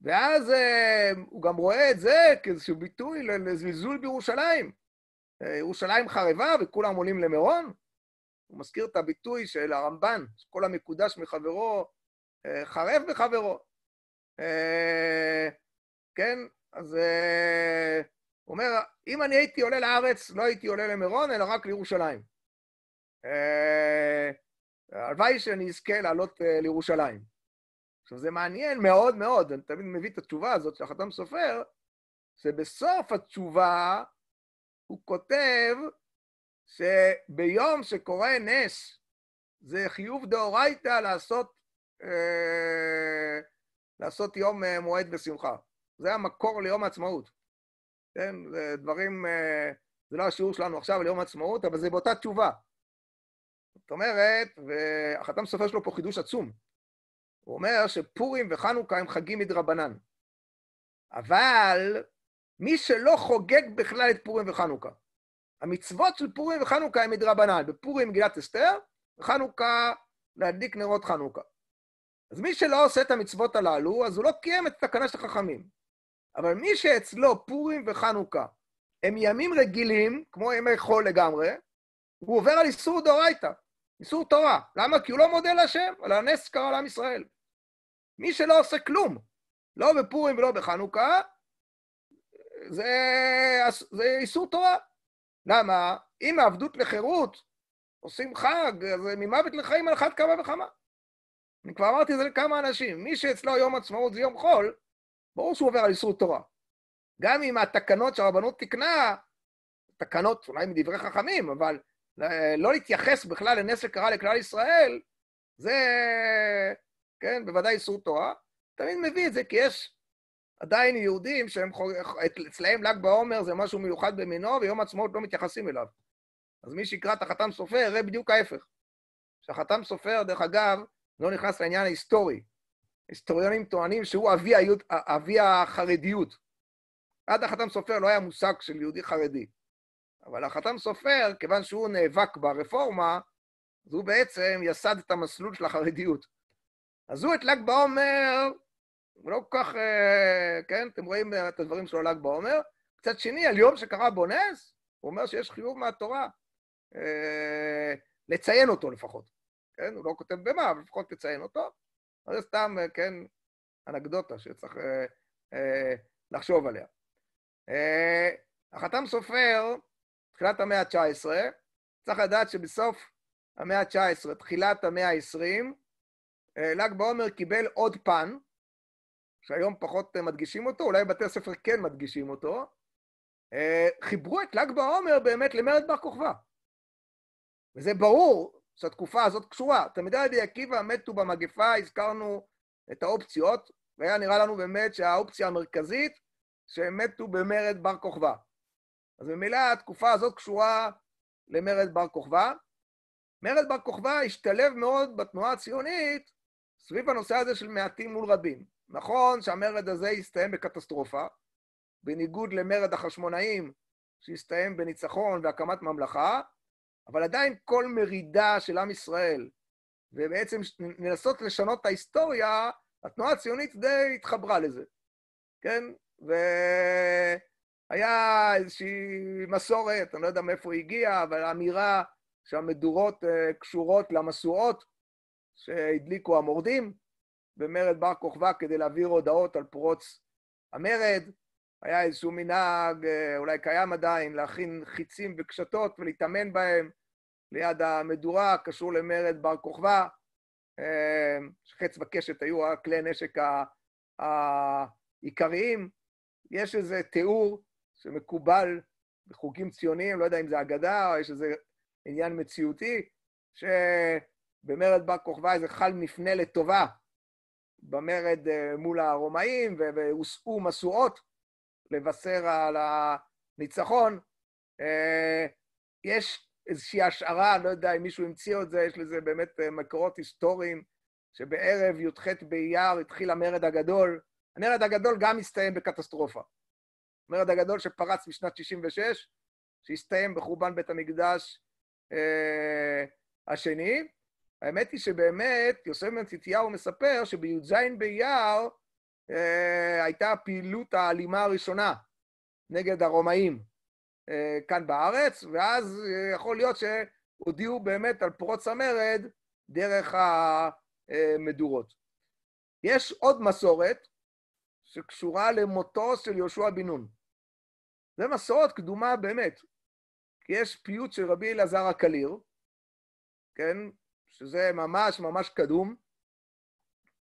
ואז אמ, הוא גם רואה את זה כאיזשהו ביטוי לזלזול בירושלים. אה, ירושלים חרבה וכולם עולים למירון. הוא מזכיר את הביטוי של הרמב"ן, שכל המקודש מחברו אה, חרב בחברו. אה, כן? אז הוא אומר, אם אני הייתי עולה לארץ, לא הייתי עולה למירון, אלא רק לירושלים. אה, הלוואי שאני אזכה לעלות אה, לירושלים. עכשיו, זה מעניין מאוד מאוד, אני תמיד מביא את התשובה הזאת של החתם סופר, שבסוף התשובה הוא כותב שביום שקורה נס, זה חיוב דאורייתא לעשות, אה, לעשות יום אה, מועד בשמחה. זה המקור ליום העצמאות. כן, זה דברים, אה, זה לא השיעור שלנו עכשיו על יום העצמאות, אבל זה באותה תשובה. זאת אומרת, והחתם סופר שלו פה חידוש עצום. הוא אומר שפורים וחנוכה הם חגים מדרבנן. אבל מי שלא חוגג בכלל את פורים וחנוכה, המצוות של פורים וחנוכה הם מדרבנן. בפורים מגילת אסתר, וחנוכה להדליק נרות חנוכה. אז מי שלא עושה את המצוות הללו, אז הוא לא קיים את התקנה של החכמים. אבל מי שאצלו פורים וחנוכה הם ימים רגילים, כמו ימי חול לגמרי, הוא עובר על איסור דאורייתא. איסור תורה. למה? כי הוא לא מודה להשם, על הנס קרה לעם ישראל. מי שלא עושה כלום, לא בפורים ולא בחנוכה, זה, זה איסור תורה. למה? אם העבדות לחירות, עושים חג, אז ממוות לחיים על אחת כמה וכמה. אני כבר אמרתי את זה לכמה אנשים. מי שאצלו יום עצמאות זה יום חול, ברור שהוא עובר על איסור תורה. גם אם התקנות שהרבנות תיקנה, תקנות אולי מדברי חכמים, אבל לא להתייחס בכלל לנס שקרה לכלל ישראל, זה, כן, בוודאי איסור תורה. תמיד מביא את זה כי יש עדיין יהודים שהם, אצלהם ל"ג בעומר זה משהו מיוחד במינו, ויום עצמאות לא מתייחסים אליו. אז מי שיקרא את החתם סופר יראה בדיוק ההפך. שהחתם סופר, דרך אגב, לא נכנס לעניין ההיסטורי. היסטוריונים טוענים שהוא אבי, אבי החרדיות. עד החתם סופר לא היה מושג של יהודי חרדי. אבל החתם סופר, כיוון שהוא נאבק ברפורמה, אז הוא בעצם יסד את המסלול של החרדיות. אז הוא את ל"ג בעומר, לא כל כך, אה, כן, אתם רואים את הדברים שלו ל"ג בעומר. מצד שני, על יום שקרה בו נס, הוא אומר שיש חיוב מהתורה אה, לציין אותו לפחות. כן, הוא לא כותב במה, אבל לפחות תציין אותו. אז זה סתם, אה, כן, אנקדוטה שצריך לחשוב עליה. החתם סופר, תחילת המאה ה-19, צריך לדעת שבסוף המאה ה-19, תחילת המאה ה-20, אה, ל"ג בעומר קיבל עוד פן, שהיום פחות אה, מדגישים אותו, אולי בתי הספר כן מדגישים אותו, אה, חיברו את ל"ג בעומר באמת למרד בר כוכבא. וזה ברור שהתקופה הזאת קשורה. תלמידי רבי עקיבא מתו במגפה, הזכרנו את האופציות, והיה נראה לנו באמת שהאופציה המרכזית, שהם מתו במרד בר כוכבא. אז ממילא התקופה הזאת קשורה למרד בר כוכבא. מרד בר כוכבא השתלב מאוד בתנועה הציונית סביב הנושא הזה של מעטים מול רבים. נכון שהמרד הזה הסתיים בקטסטרופה, בניגוד למרד החשמונאים שהסתיים בניצחון והקמת ממלכה, אבל עדיין כל מרידה של עם ישראל, ובעצם לנסות לשנות את ההיסטוריה, התנועה הציונית די התחברה לזה, כן? ו... היה איזושהי מסורת, אני לא יודע מאיפה היא הגיעה, אבל אמירה שהמדורות אה, קשורות למשואות שהדליקו המורדים במרד בר כוכבא כדי להעביר הודעות על פרוץ המרד. היה איזשהו מנהג, אה, אולי קיים עדיין, להכין חיצים וקשתות ולהתאמן בהם ליד המדורה, קשור למרד בר כוכבא. אה, חץ וקשת היו הכלי נשק העיקריים. יש איזה תיאור שמקובל בחוקים ציוניים, לא יודע אם זה אגדה או יש איזה עניין מציאותי, שבמרד בר כוכבא איזה חל נפנה לטובה במרד אה, מול הרומאים, והוסעו משואות לבשר על הניצחון. אה, יש איזושהי השערה, לא יודע אם מישהו המציא את זה, יש לזה באמת אה, מקורות היסטוריים, שבערב י"ח באייר התחיל המרד הגדול. המרד הגדול גם הסתיים בקטסטרופה. המרד הגדול שפרץ משנת 66, שהסתיים בחורבן בית המקדש אה, השני. האמת היא שבאמת, יוסף בן ציטיהו מספר שבי"ז באייר אה, הייתה הפעילות האלימה הראשונה נגד הרומאים אה, כאן בארץ, ואז אה, יכול להיות שהודיעו באמת על פרוץ המרד דרך המדורות. אה, יש עוד מסורת שקשורה למותו של יהושע בן נון. זה מסורת קדומה באמת. כי יש פיוט של רבי אלעזר הקליר, כן? שזה ממש ממש קדום,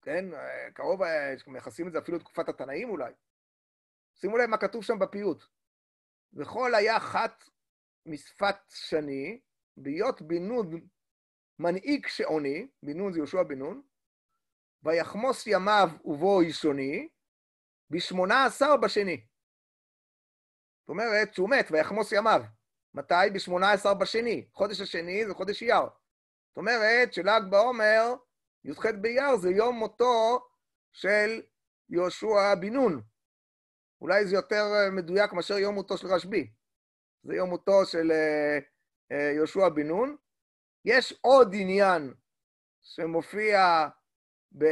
כן? אה, קרוב, אה, מייחסים את זה אפילו לתקופת התנאים אולי. שימו לב מה כתוב שם בפיוט. וכל היה חת משפת שני, בהיות בן מנהיג שעוני, בן זה יהושע בן נון, ויחמוס ימיו ובו אישוני, בשמונה עשר בשני. אומרת, שהוא מת ויחמוס ימיו. מתי? ב-18 בשני. חודש השני זה חודש אייר. זאת אומרת של"ג בעומר, י"ח באייר, זה יום מותו של יהושע בן נון. אולי זה יותר אה, מדויק מאשר יום מותו של רשב"י. זה יום מותו של אה, אה, יהושע בן נון. יש עוד עניין שמופיע ב...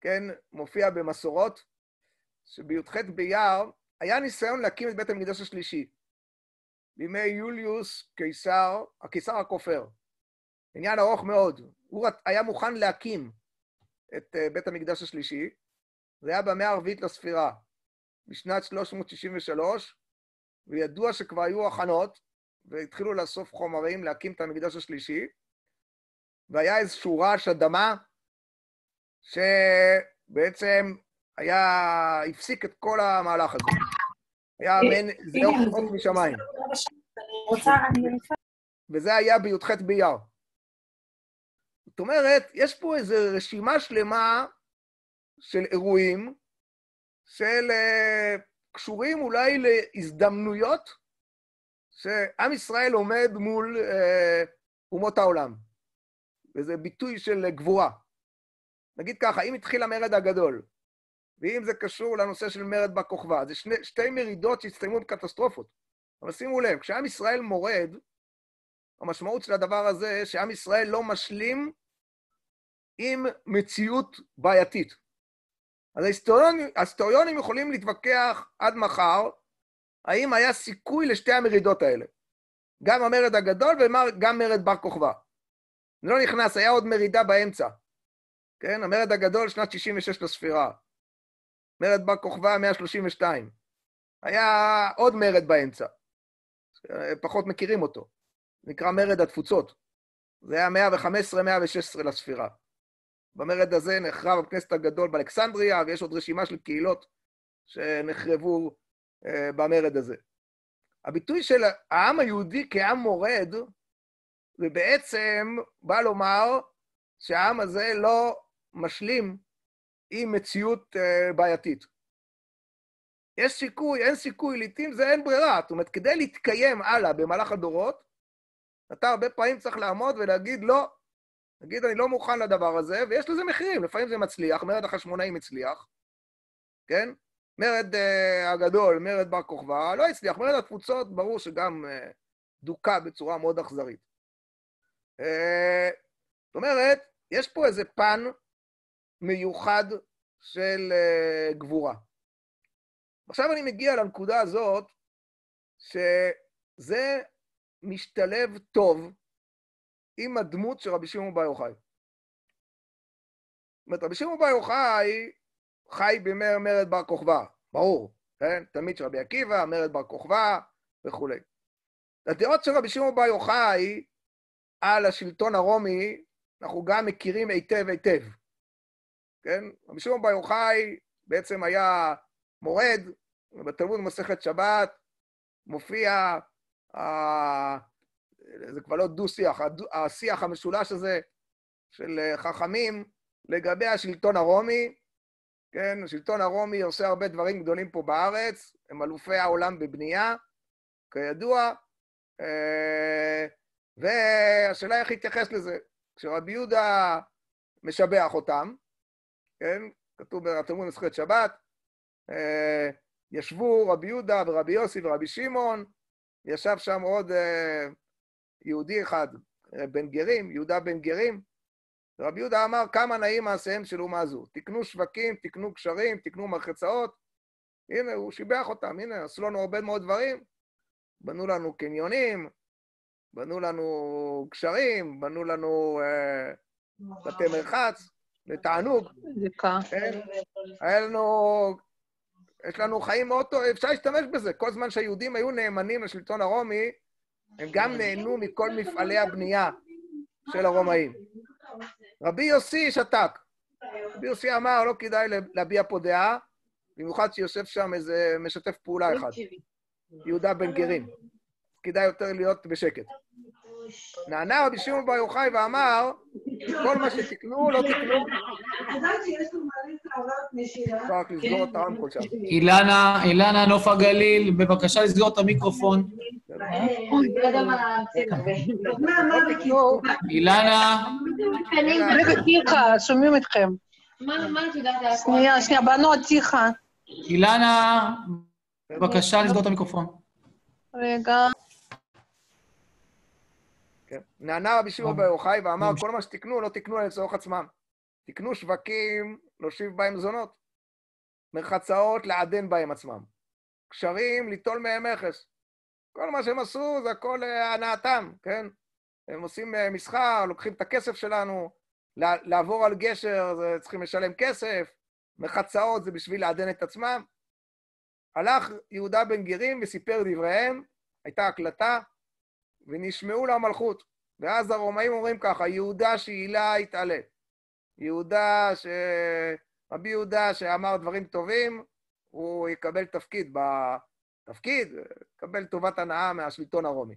כן, מופיע במסורות, שבי"ח באייר, היה ניסיון להקים את בית המקדש השלישי בימי יוליוס קיסר, הקיסר הכופר. עניין ארוך מאוד. הוא היה מוכן להקים את אה, בית המקדש השלישי, זה היה במאה הרביעית לספירה, בשנת 363, וידוע שכבר היו הכנות, והתחילו לאסוף חומרים להקים את המקדש השלישי, והיה איזשהו רעש אדמה, שבעצם היה, הפסיק את כל המהלך הזה. היה אמן, אה, זה לא חוק משמיים. וזה היה בי"ח באייר. זאת אומרת, יש פה איזו רשימה שלמה של אירועים, של אה, קשורים אולי להזדמנויות שעם ישראל עומד מול אה, אומות העולם. וזה ביטוי של גבורה. נגיד ככה, אם התחיל המרד הגדול, ואם זה קשור לנושא של מרד בכוכבא. זה שני, שתי מרידות שהסתיימו בקטסטרופות. אבל שימו לב, כשעם ישראל מורד, המשמעות של הדבר הזה שעם ישראל לא משלים עם מציאות בעייתית. אז ההיסטוריונים, ההיסטוריונים יכולים להתווכח עד מחר האם היה סיכוי לשתי המרידות האלה. גם המרד הגדול וגם מרד בר כוכבא. זה לא נכנס, היה עוד מרידה באמצע. כן, המרד הגדול, שנת 66 לספירה. מרד בר כוכבא 132. היה עוד מרד באמצע, פחות מכירים אותו, נקרא מרד התפוצות. זה היה 115-116 לספירה. במרד הזה נחרב הכנסת הגדול באלכסנדריה, ויש עוד רשימה של קהילות שנחרבו אה, במרד הזה. הביטוי של העם היהודי כעם מורד, זה בעצם בא לומר שהעם הזה לא משלים עם מציאות אה, בעייתית. יש סיכוי, אין סיכוי, לעתים זה אין ברירה. זאת אומרת, כדי להתקיים הלאה במהלך הדורות, אתה הרבה פעמים צריך לעמוד ולהגיד, לא, נגיד, אני לא מוכן לדבר הזה, ויש לזה מחירים. לפעמים זה מצליח, מרד החשמונאים הצליח, כן? מרד uh, הגדול, מרד בר כוכבא, לא הצליח. מרד התפוצות, ברור שגם uh, אה, דוכא בצורה מאוד אכזרית. Uh, זאת אומרת, יש פה איזה פן מיוחד של אה, גבורה. עכשיו אני מגיע לנקודה הזאת, שזה משתלב טוב עם הדמות של רבי שמעון בר יוחאי. זאת אומרת, רבי שמעון בר יוחאי חי בימי מרד בר כוכבא, ברור, כן? תלמיד של רבי עקיבא, מרד בר כוכבא וכולי. הדעות של רבי שמעון בר יוחאי על השלטון הרומי, אנחנו גם מכירים היטב היטב. כן? רבי שמעון בר יוחאי בעצם היה מורד, בתלמוד מסכת שבת מופיע, אה, זה כבר לא דו-שיח, השיח המשולש הזה של אה, חכמים לגבי השלטון הרומי, כן? השלטון הרומי עושה הרבה דברים גדולים פה בארץ, הם אלופי העולם בבנייה, כידוע, אה, והשאלה איך להתייחס לזה. כשרבי יהודה משבח אותם, כן? כתוב בתלמוד לזכויות שבת, אה, ישבו רבי יהודה ורבי יוסי ורבי שמעון, ישב שם עוד אה, יהודי אחד, אה, בן גרים, יהודה בן גרים, ורבי יהודה אמר, כמה נעים מעשיהם של אומה זו. תקנו שווקים, תקנו קשרים, תקנו מרחצאות. הנה, הוא שיבח אותם, הנה, עשו לנו הרבה מאוד דברים. בנו לנו קניונים, בנו לנו קשרים, בנו לנו בתי מרחץ. זה תענוג. כן? היה לנו... יש לנו חיים מאוד טוב, אפשר להשתמש בזה. כל זמן שהיהודים היו נאמנים לשלטון הרומי, הם גם נהנו מכל מפעלי הבנייה של הרומאים. רבי יוסי שתק. רבי יוסי אמר, לא כדאי להביע פה דעה, במיוחד שיושב שם איזה משתף פעולה אחד, יהודה בן גרים. כדאי יותר להיות בשקט. נענה רבי שמעון בר יוחאי ואמר, כל מה שתקנו, לא תקנו. אפשר לסגור את הרמקול שם. כן. אילנה, אילנה, נוף הגליל, בבקשה לסגור את המיקרופון. לא אילנה. תיכה, שומעים אתכם. מה שנייה, שנייה, בנות, תיכה. אילנה, בבקשה לסגור את המיקרופון. רגע. כן? נענה רבי שמעון בר יוחאי ואמר, כל מה שתקנו, לא תקנו לצורך עצמם. תקנו שווקים, להושיב בהם זונות. מרחצאות, לעדן בהם עצמם. קשרים, ליטול מהם מכס. כל מה שהם עשו זה הכל אה, הנאתם, כן? הם עושים אה, מסחר, לוקחים את הכסף שלנו, לעבור על גשר זה צריכים לשלם כסף, מחצאות זה בשביל לעדן את עצמם. הלך יהודה בן גרים וסיפר דבריהם, הייתה הקלטה, ונשמעו למלכות. ואז הרומאים אומרים ככה, יהודה שהילה התעלה. יהודה, ש... רבי יהודה שאמר דברים טובים, הוא יקבל תפקיד בתפקיד, יקבל טובת הנאה מהשלטון הרומי.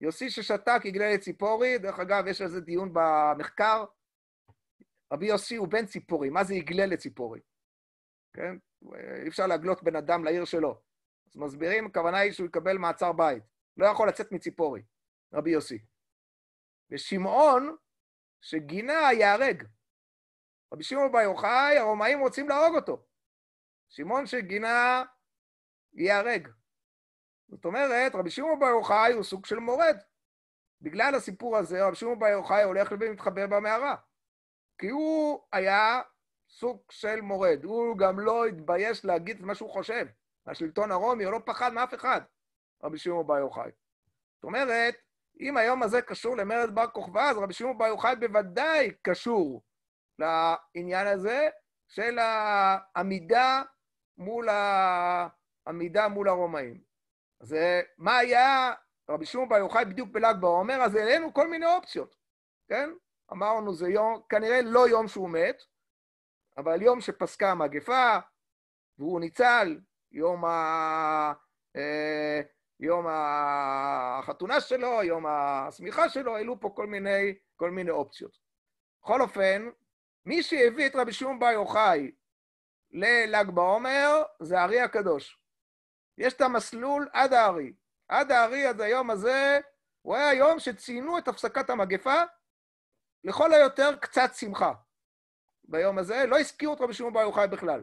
יוסי ששתק יגלה לציפורי, דרך אגב, יש על זה דיון במחקר, רבי יוסי הוא בן ציפורי, מה זה יגלה לציפורי? כן? אי אפשר להגלות בן אדם לעיר שלו. אז מסבירים, הכוונה היא שהוא יקבל מעצר בית. לא יכול לצאת מציפורי, רבי יוסי. ושמעון, שגינה, ייהרג. רבי שמעון בר יוחאי, הרומאים רוצים להרוג אותו. שמעון שגינה, ייהרג. זאת אומרת, רבי שמעון בר יוחאי הוא סוג של מורד. בגלל הסיפור הזה, רבי שמעון בר יוחאי הולך ומתחבא במערה. כי הוא היה סוג של מורד. הוא גם לא התבייש להגיד את מה שהוא חושב. השלטון הרומי, הוא לא פחד מאף אחד. רבי שמעון בר יוחאי. זאת אומרת, אם היום הזה קשור למרד בר כוכבא, אז רבי שמעון בר יוחאי בוודאי קשור לעניין הזה של העמידה מול, העמידה מול הרומאים. אז אה, מה היה רבי שמעון בר יוחאי בדיוק בל"ג בעומר? אז העלינו כל מיני אופציות, כן? אמרנו זה יום, כנראה לא יום שהוא מת, אבל יום שפסקה המגפה והוא ניצל, יום ה... אה, יום החתונה שלו, יום השמיכה שלו, העלו פה כל מיני, כל מיני אופציות. בכל אופן, מי שהביא את רבי שמעון בר יוחאי לל"ג בעומר זה הארי הקדוש. יש את המסלול עד הארי. עד הארי, עד היום הזה, הוא היה יום שציינו את הפסקת המגפה, לכל היותר קצת שמחה. ביום הזה, לא הזכירו את רבי שמעון בר יוחאי בכלל.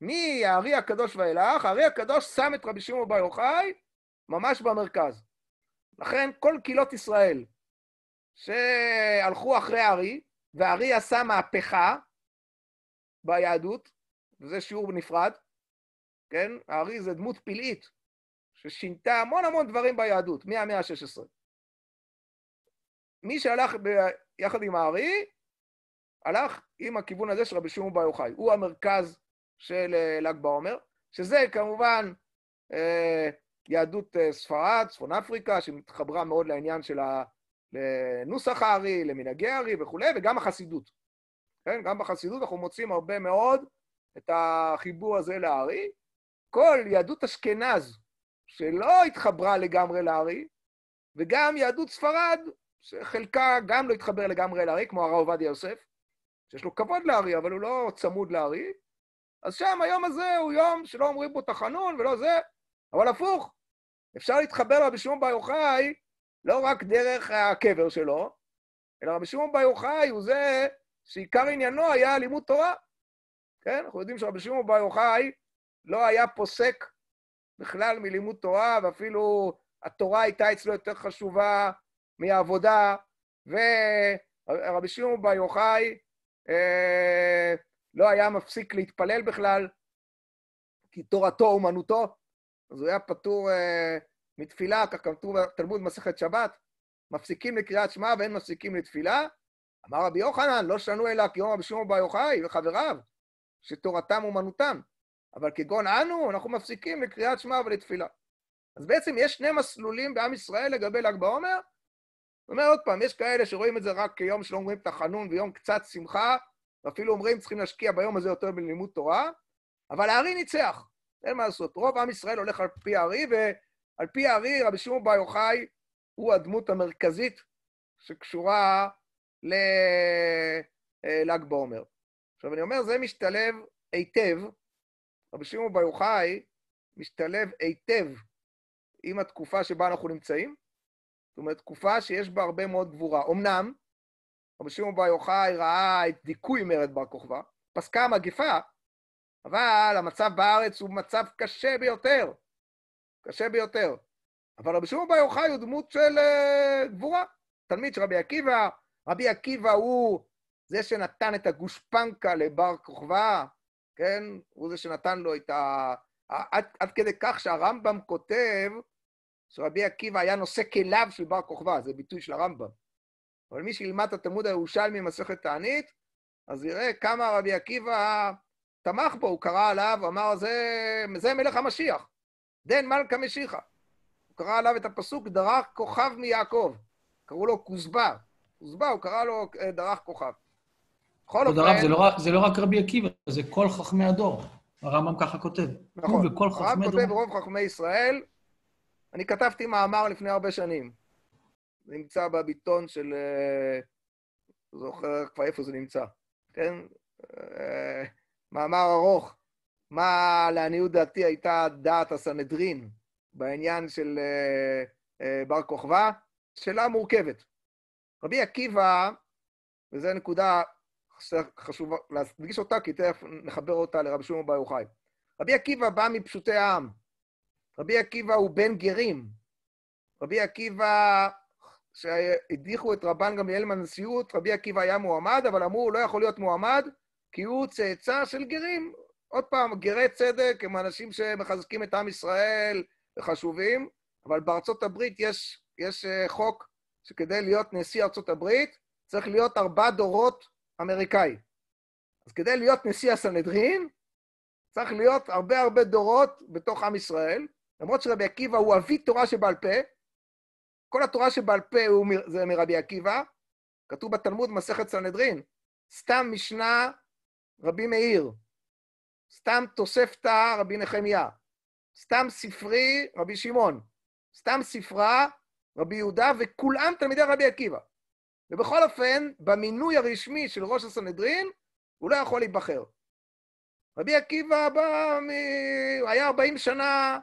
מהארי הקדוש ואילך, הארי הקדוש שם את רבי שמעון בר יוחאי ממש במרכז. לכן כל קהילות ישראל שהלכו אחרי הארי, והארי עשה מהפכה ביהדות, וזה שיעור נפרד, כן? הארי זה דמות פלאית ששינתה המון המון דברים ביהדות מהמאה ה-16. מי שהלך ב... יחד עם הארי, הלך עם הכיוון הזה של רבי שמעון בר יוחאי. הוא המרכז של אה, ל"ג בעומר, שזה כמובן אה, יהדות אה, ספרד, צפון אפריקה, שמתחברה מאוד לעניין של הנוסח הארי, למנהגי הארי וכולי, וגם החסידות. כן, גם בחסידות אנחנו מוצאים הרבה מאוד את החיבור הזה לארי. כל יהדות אשכנז, שלא התחברה לגמרי לארי, וגם יהדות ספרד, שחלקה גם לא התחבר לגמרי לארי, כמו הרב עובדיה יוסף, שיש לו כבוד לארי, אבל הוא לא צמוד לארי, אז שם היום הזה הוא יום שלא אומרים בו תחנון ולא זה, אבל הפוך, אפשר להתחבר לרבי שמעון בר יוחאי לא רק דרך הקבר שלו, אלא רבי שמעון בר יוחאי הוא זה שעיקר עניינו היה לימוד תורה. כן, אנחנו יודעים שרבי שמעון בר יוחאי לא היה פוסק בכלל מלימוד תורה, ואפילו התורה הייתה אצלו יותר חשובה מהעבודה, ורבי שמעון בר יוחאי אה, לא היה מפסיק להתפלל בכלל, כי תורתו אומנותו, אז הוא היה פטור אה, מתפילה, כך כתוב בתלמוד מסכת שבת, מפסיקים לקריאת שמע ואין מפסיקים לתפילה. אמר רבי יוחנן, לא שנו אלא כי יום רבי שמעון בר יוחאי וחבריו, שתורתם אומנותם. אבל כגון אנו, אנחנו מפסיקים לקריאת שמע ולתפילה. אז בעצם יש שני מסלולים בעם ישראל לגבי ל"ג בעומר. זאת אומרת, עוד פעם, יש כאלה שרואים את זה רק כיום שלא אומרים תחנון ויום קצת שמחה, ואפילו אומרים, צריכים להשקיע ביום הזה יותר בלימוד תורה, אבל הארי ניצח, אין מה לעשות. רוב עם ישראל הולך על פי הארי, ועל פי הארי, רבי שמעון בר יוחאי הוא הדמות המרכזית שקשורה ל... אה, ל"ג בעומר. עכשיו, אני אומר, זה משתלב היטב, רבי שמעון בר יוחאי משתלב היטב עם התקופה שבה אנחנו נמצאים, זאת אומרת, תקופה שיש בה הרבה מאוד גבורה. אמנם, רבי שמעון בר יוחאי ראה את דיכוי מרד בר כוכבא, פסקה המגפה, אבל המצב בארץ הוא מצב קשה ביותר. קשה ביותר. אבל רבי שמעון בר יוחאי הוא דמות של uh, גבורה, תלמיד של רבי עקיבא. רבי עקיבא הוא זה שנתן את הגושפנקה לבר כוכבא, כן? הוא זה שנתן לו את ה... עד, עד כדי כך שהרמב"ם כותב שרבי עקיבא היה נושא כליו של בר כוכבא, זה ביטוי של הרמב"ם. אבל מי שילמד את התלמוד הירושלמי במסכת תענית, אז יראה כמה רבי עקיבא תמך בו, הוא קרא עליו, אמר, זה, זה מלך המשיח, דן מלכה משיחה. הוא קרא עליו את הפסוק, דרך כוכב מיעקב. קראו לו כוסבא. כוסבא, הוא קרא לו אה, דרך כוכב. בכל אופן... הרב, זה, לא, זה לא רק רבי עקיבא, זה כל חכמי הדור. הרמב"ם ככה כותב. נכון. הוא וכל חכמי הרמב"ם כותב רוב חכמי ישראל. אני כתבתי מאמר לפני הרבה שנים. נמצא בביטון של... אה, זוכר כבר איפה זה נמצא, כן? אה, מאמר ארוך, מה לעניות דעתי הייתה דעת הסנהדרין בעניין של אה, בר כוכבא, שאלה מורכבת. רבי עקיבא, וזו נקודה שחשוב להדגיש אותה, כי תכף נחבר אותה לרבי שמעון בר יוחאי. רבי עקיבא בא מפשוטי העם. רבי עקיבא הוא בן גרים. רבי עקיבא שהדיחו את רבן גמליאל מהנשיאות, רבי עקיבא היה מועמד, אבל אמרו, הוא לא יכול להיות מועמד, כי הוא צאצא של גרים. עוד פעם, גרי צדק הם אנשים שמחזקים את עם ישראל וחשובים, אבל בארצות הברית יש, יש אה, חוק שכדי להיות נשיא ארצות הברית, צריך להיות ארבע דורות אמריקאי. אז כדי להיות נשיא הסנהדרין, צריך להיות הרבה הרבה דורות בתוך עם ישראל, למרות שרבי עקיבא הוא אבי תורה שבעל פה, כל התורה שבעל פה הוא, מ... זה מרבי עקיבא, כתוב בתלמוד מסכת סנהדרין, סתם משנה רבי מאיר, סתם תוספתא רבי נחמיה, סתם ספרי רבי שמעון, סתם ספרה רבי יהודה, וכולם תלמידי רבי עקיבא. ובכל אופן, במינוי הרשמי של ראש הסנהדרין, הוא לא יכול להיבחר. רבי עקיבא בא מ... היה 40 שנה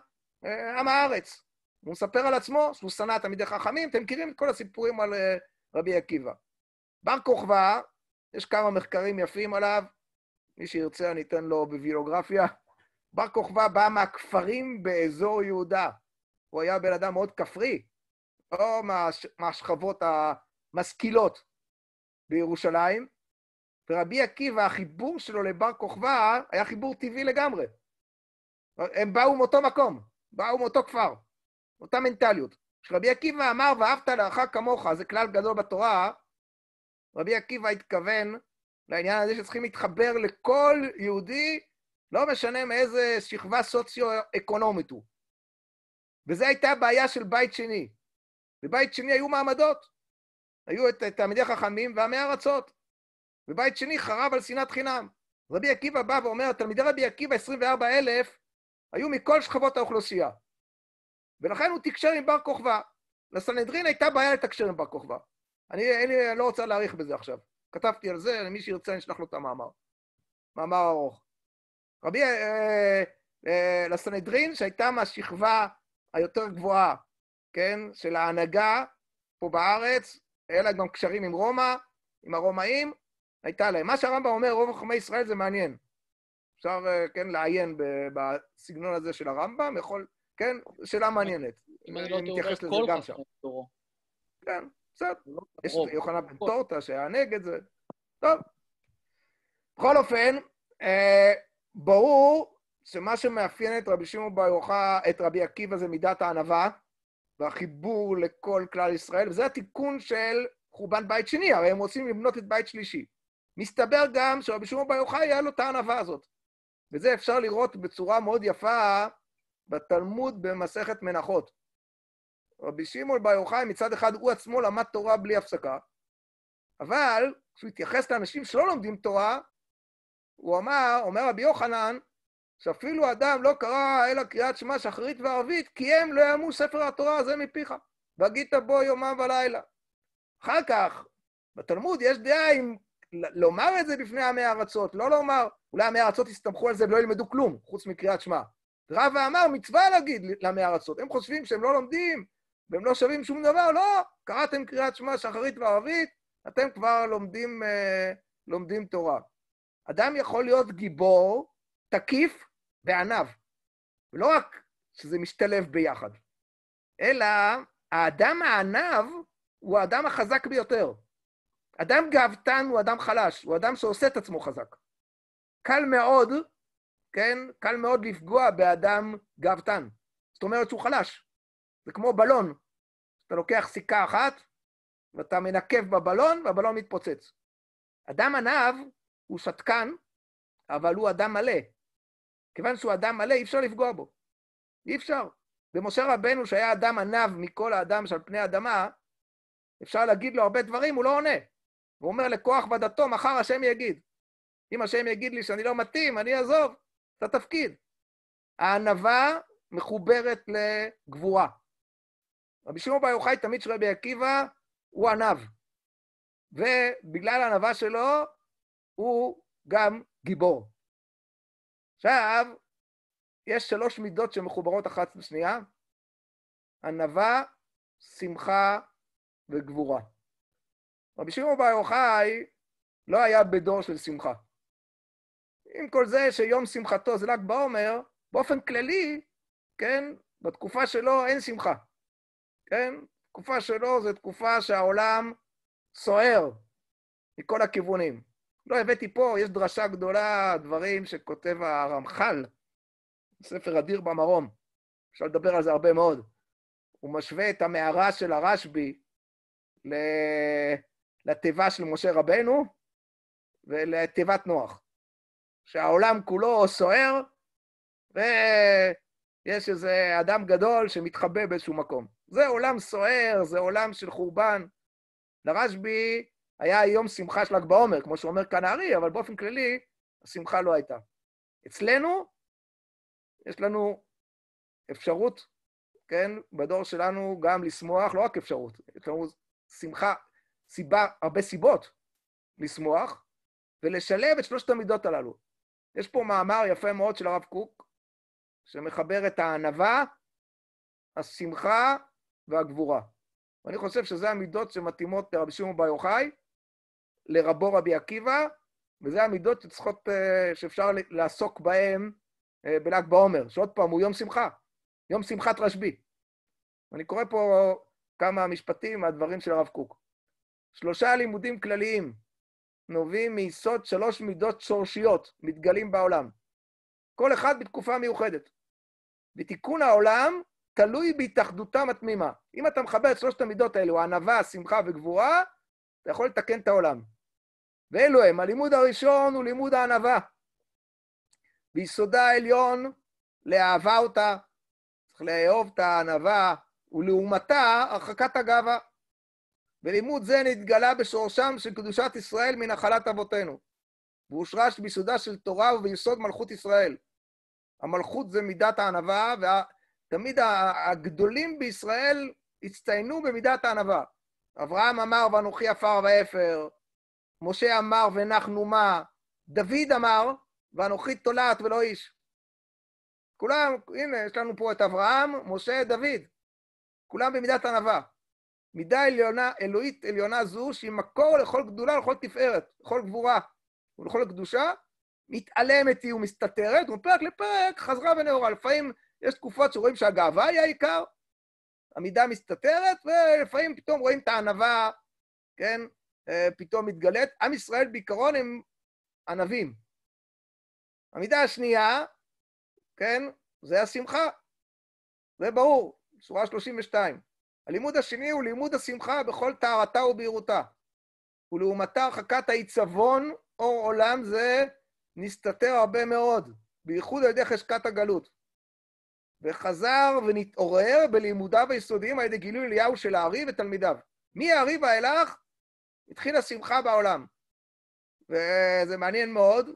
אה, עם הארץ. הוא מספר על עצמו שהוא שנא תלמידי חכמים, אתם מכירים את כל הסיפורים על אה, רבי עקיבא. בר כוכבא, יש כמה מחקרים יפים עליו, מי שירצה אני אתן לו בביוגרפיה. בר כוכבא בא מהכפרים באזור יהודה. הוא היה בן אדם מאוד כפרי, לא מהש... מהשכבות המשכילות בירושלים. ורבי עקיבא, החיבור שלו לבר כוכבא היה חיבור טבעי לגמרי. הם באו מאותו מקום, באו מאותו כפר. אותה מנטליות. כשרבי עקיבא אמר ואהבת לאחר כמוך, זה כלל גדול בתורה, רבי עקיבא התכוון לעניין הזה שצריכים להתחבר לכל יהודי, לא משנה מאיזה שכבה סוציו-אקונומית הוא. וזו הייתה הבעיה של בית שני. בבית שני היו מעמדות. היו את תלמידי החכמים ועמי ארצות. ובית שני חרב על שנאת חינם. רבי עקיבא בא ואומר, תלמידי רבי עקיבא, 24,000, היו מכל שכבות האוכלוסייה. ולכן הוא תקשר עם בר כוכבא. לסנהדרין הייתה בעיה לתקשר עם בר כוכבא. אני, אני, לא רוצה להאריך בזה עכשיו. כתבתי על זה, למי שירצה אני אשלח לו את המאמר. מאמר ארוך. רבי... אה, אה, אה, לסנהדרין, שהייתה מהשכבה היותר גבוהה, כן, של ההנהגה פה בארץ, היה לה גם קשרים עם רומא, עם הרומאים, הייתה להם. מה שהרמב"ם אומר, רוב חכמי ישראל זה מעניין. אפשר, אה, כן, לעיין בסגנון הזה של הרמב"ם, יכול כן, שאלה מעניינת. אם אני לא טועה, כל גם שם. כן, בסדר. לא יש יוחנן בן טורטה שהיה נגד זה. טוב. בכל אופן, אה, ברור שמה שמאפיין את רבי שמעון בר יוחא, את רבי עקיבא, זה מידת הענווה והחיבור לכל כלל ישראל, וזה התיקון של חורבן בית שני, הרי הם רוצים לבנות את בית שלישי. מסתבר גם שרבי שמעון בר יוחא היה לו את הענווה הזאת. וזה אפשר לראות בצורה מאוד יפה בתלמוד במסכת מנחות. רבי שמעון בר יוחאי מצד אחד הוא עצמו למד תורה בלי הפסקה, אבל כשהוא התייחס לאנשים שלא לומדים תורה, הוא אמר, אומר רבי יוחנן, שאפילו אדם לא קרא אלא קריאת שמע שחרית וערבית, כי הם לא יאמו ספר התורה הזה מפיך, והגית בו יומם ולילה. אחר כך, בתלמוד יש דעה אם לומר את זה בפני עמי הארצות, לא לומר, אולי עמי הארצות יסתמכו על זה ולא ילמדו כלום, חוץ מקריאת שמע. רבא אמר, מצווה להגיד לעמי ארצות. הם חושבים שהם לא לומדים והם לא שווים שום דבר, לא, קראתם קריאת שמע שחרית וערבית, אתם כבר לומדים, אה, לומדים תורה. אדם יכול להיות גיבור, תקיף וענב. ולא רק שזה משתלב ביחד, אלא האדם הענב הוא האדם החזק ביותר. אדם גאוותן הוא אדם חלש, הוא אדם שעושה את עצמו חזק. קל מאוד כן? קל מאוד לפגוע באדם גאוותן. זאת אומרת שהוא חלש. זה כמו בלון. אתה לוקח סיכה אחת, ואתה מנקב בבלון, והבלון מתפוצץ. אדם עניו הוא שתקן, אבל הוא אדם מלא. כיוון שהוא אדם מלא, אי אפשר לפגוע בו. אי אפשר. ומשה רבנו, שהיה אדם עניו מכל האדם שעל פני האדמה, אפשר להגיד לו הרבה דברים, הוא לא עונה. הוא אומר לכוח ודתו, מחר השם יגיד. אם השם יגיד לי שאני לא מתאים, אני אעזוב. התפקיד. הענווה מחוברת לגבורה. רבי שמעון בר יוחאי, תמיד של רבי עקיבא, הוא ענב. ובגלל הענווה שלו, הוא גם גיבור. עכשיו, יש שלוש מידות שמחוברות אחת לשנייה, ענווה, שמחה וגבורה. רבי שמעון בר יוחאי לא היה בדור של שמחה. עם כל זה שיום שמחתו זה ל"ג בעומר, באופן כללי, כן, בתקופה שלו אין שמחה. כן? תקופה שלו זו תקופה שהעולם סוער מכל הכיוונים. לא הבאתי פה, יש דרשה גדולה, דברים שכותב הרמח"ל, ספר אדיר במרום, אפשר לדבר על זה הרבה מאוד. הוא משווה את המערה של הרשב"י לתיבה של משה רבנו ולתיבת נוח. שהעולם כולו סוער, ויש איזה אדם גדול שמתחבא באיזשהו מקום. זה עולם סוער, זה עולם של חורבן. לרשב"י היה יום שמחה של ל"ג בעומר, כמו שאומר כאן הארי, אבל באופן כללי, השמחה לא הייתה. אצלנו, יש לנו אפשרות, כן, בדור שלנו גם לשמוח, לא רק אפשרות, יש לנו שמחה, סיבה, הרבה סיבות לשמוח, ולשלב את שלושת המידות הללו. יש פה מאמר יפה מאוד של הרב קוק, שמחבר את הענווה, השמחה והגבורה. ואני חושב שזה המידות שמתאימות לרבי שמעון בר יוחאי, לרבו רבי עקיבא, וזה המידות שצריכות, אה, שאפשר לעסוק בהן אה, בל"ג בעומר, שעוד פעם, הוא יום שמחה, יום שמחת רשב"י. אני קורא פה כמה משפטים מהדברים של הרב קוק. שלושה לימודים כלליים נובעים מיסוד שלוש מידות שורשיות, מתגלים בעולם. כל אחד בתקופה מיוחדת. ותיקון העולם תלוי בהתאחדותם התמימה. אם אתה מחבר את שלושת המידות האלו, ענווה, שמחה וגבורה, אתה יכול לתקן את העולם. ואלו הם, הלימוד הראשון הוא לימוד הענווה. ביסודה העליון, לאהבה אותה, צריך לאהוב את הענווה, ולעומתה, הרחקת הגאווה. ולימוד זה נתגלה בשורשם של קדושת ישראל מנחלת אבותינו, והושרש ביסודה של תורה וביסוד מלכות ישראל. המלכות זה מידת הענווה, ותמיד וה... הגדולים בישראל הצטיינו במידת הענווה. אברהם אמר ואנוכי עפר ואפר, משה אמר ונח נומה, דוד אמר ואנוכי תולעת ולא איש. כולם, הנה, יש לנו פה את אברהם, משה, דוד. כולם במידת ענווה. מידה עליונה, אלוהית עליונה זו, שהיא מקור לכל גדולה, לכל תפארת, לכל גבורה ולכל קדושה, מתעלמת היא ומסתתרת, ומפרק לפרק חזרה ונאורה. לפעמים יש תקופות שרואים שהגאווה היא העיקר, המידה מסתתרת, ולפעמים פתאום רואים את הענווה, כן, אה, פתאום מתגלית. עם ישראל בעיקרון הם ענבים. המידה השנייה, כן, זה השמחה. זה ברור, שורה 32. הלימוד השני הוא לימוד השמחה בכל טהרתה ובהירותה. ולעומתה הרחקת העיצבון, אור עולם זה נסתתר הרבה מאוד, בייחוד על ידי חשקת הגלות. וחזר ונתעורר בלימודיו היסודיים על ידי גילוי אליהו של הארי ותלמידיו. מהארי ואילך התחילה שמחה בעולם. וזה מעניין מאוד,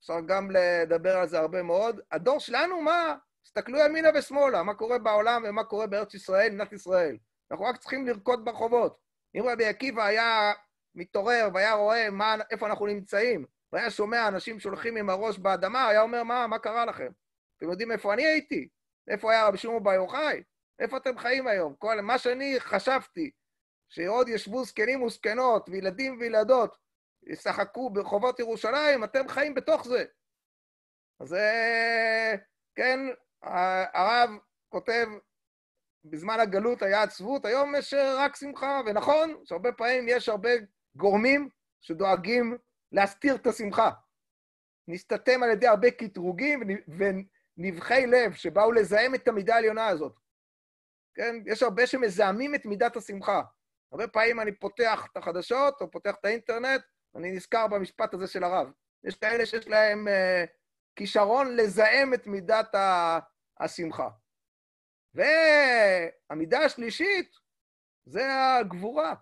אפשר גם לדבר על זה הרבה מאוד. הדור שלנו, מה? תסתכלו ימינה ושמאלה, מה קורה בעולם ומה קורה בארץ ישראל, מדינת ישראל. אנחנו רק צריכים לרקוד ברחובות. אם רבי עקיבא היה מתעורר והיה רואה מה, איפה אנחנו נמצאים, והיה שומע אנשים שהולכים עם הראש באדמה, היה אומר, מה, מה קרה לכם? אתם יודעים איפה אני הייתי? איפה היה רבי שמעון בר יוחאי? איפה אתם חיים היום? כל מה שאני חשבתי, שעוד ישבו זקנים וזקנות, וילדים וילדות, ישחקו ברחובות ירושלים, אתם חיים בתוך זה. אז אה, כן, הרב כותב, בזמן הגלות היה עצבות, היום יש אה, רק שמחה, ונכון שהרבה פעמים יש הרבה גורמים שדואגים להסתיר את השמחה. נסתתם על ידי הרבה קטרוגים ונבחי לב שבאו לזהם את המידה העליונה הזאת. כן? יש הרבה שמזהמים את מידת השמחה. הרבה פעמים אני פותח את החדשות או פותח את האינטרנט, אני נזכר במשפט הזה של הרב. יש כאלה שיש להם אה, כישרון לזהם את מידת ה... השמחה. והמידה השלישית זה הגבורה,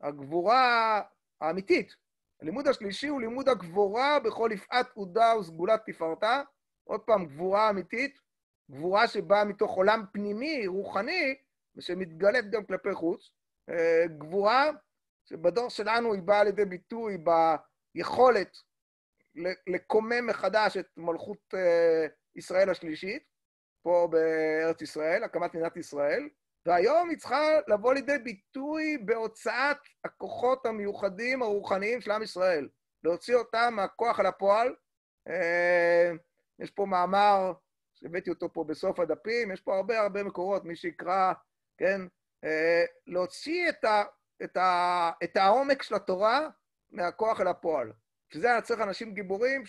הגבורה האמיתית. הלימוד השלישי הוא לימוד הגבורה בכל יפעת עודה וסגולת תפארתה. עוד פעם, גבורה אמיתית, גבורה שבאה מתוך עולם פנימי, רוחני, ושמתגלית גם כלפי חוץ. אה, גבורה שבדור שלנו היא באה לידי ביטוי ביכולת לקומם מחדש את מלכות אה, ישראל השלישית, פה בארץ ישראל, הקמת מדינת ישראל, והיום היא צריכה לבוא לידי ביטוי בהוצאת הכוחות המיוחדים הרוחניים של עם ישראל, להוציא אותם מהכוח אל הפועל. אה, יש פה מאמר הבאתי אותו פה בסוף הדפים, יש פה הרבה הרבה מקורות, מי שיקרא, כן, אה, להוציא את, ה, את, ה, את העומק של התורה מהכוח אל הפועל. בשביל זה צריך אנשים גיבורים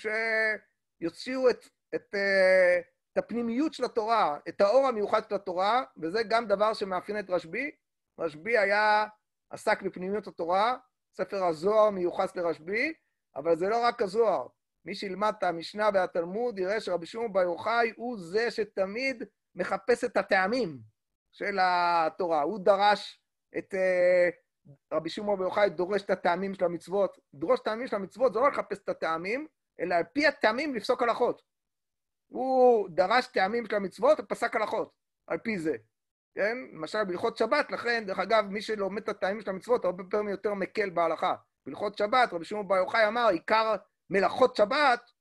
שיוציאו את, את, אה, את הפנימיות של התורה, את האור המיוחד של התורה, וזה גם דבר שמאפיין את רשב"י. רשב"י היה, עסק בפנימיות התורה, ספר הזוהר מיוחס לרשב"י, אבל זה לא רק הזוהר. מי שילמד את המשנה והתלמוד יראה שרבי שמעון בר יוחאי הוא זה שתמיד מחפש את הטעמים של התורה. הוא דרש את... אה, רבי שמעון בר יוחאי דורש את הטעמים של המצוות. דרוש טעמים של המצוות זה לא לחפש את הטעמים, אלא על פי הטעמים לפסוק הלכות. הוא דרש טעמים של המצוות ופסק הלכות על פי זה. כן? למשל בהלכות שבת, לכן, דרך אגב, מי שלומד את הטעמים של המצוות, הרבה פעמים יותר מקל בהלכה. בהלכות שבת, רבי שמעון בר יוחאי אמר, עיקר מלאכות שבת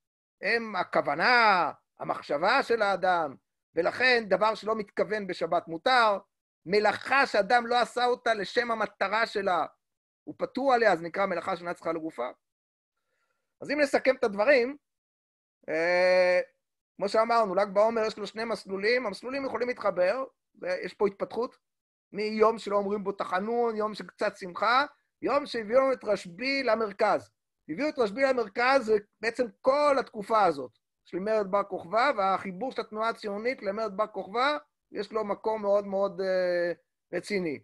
הם הכוונה, המחשבה של האדם, ולכן דבר שלא מתכוון בשבת מותר, מלאכה שאדם לא עשה אותה לשם המטרה שלה, הוא פטור עליה, זה נקרא מלאכה שאינה לגופה. אז אם נסכם את הדברים, אה, כמו שאמרנו, ל"ג בעומר יש לו שני מסלולים, המסלולים יכולים להתחבר, ויש פה התפתחות, מיום שלא אומרים בו תחנון, יום של קצת שמחה, יום שהביאו את רשב"י למרכז. הביאו את רשב"י למרכז זה בעצם כל התקופה הזאת של מרד בר כוכבא, והחיבור של התנועה הציונית למרד בר כוכבא, יש לו מקום מאוד מאוד אה, רציני.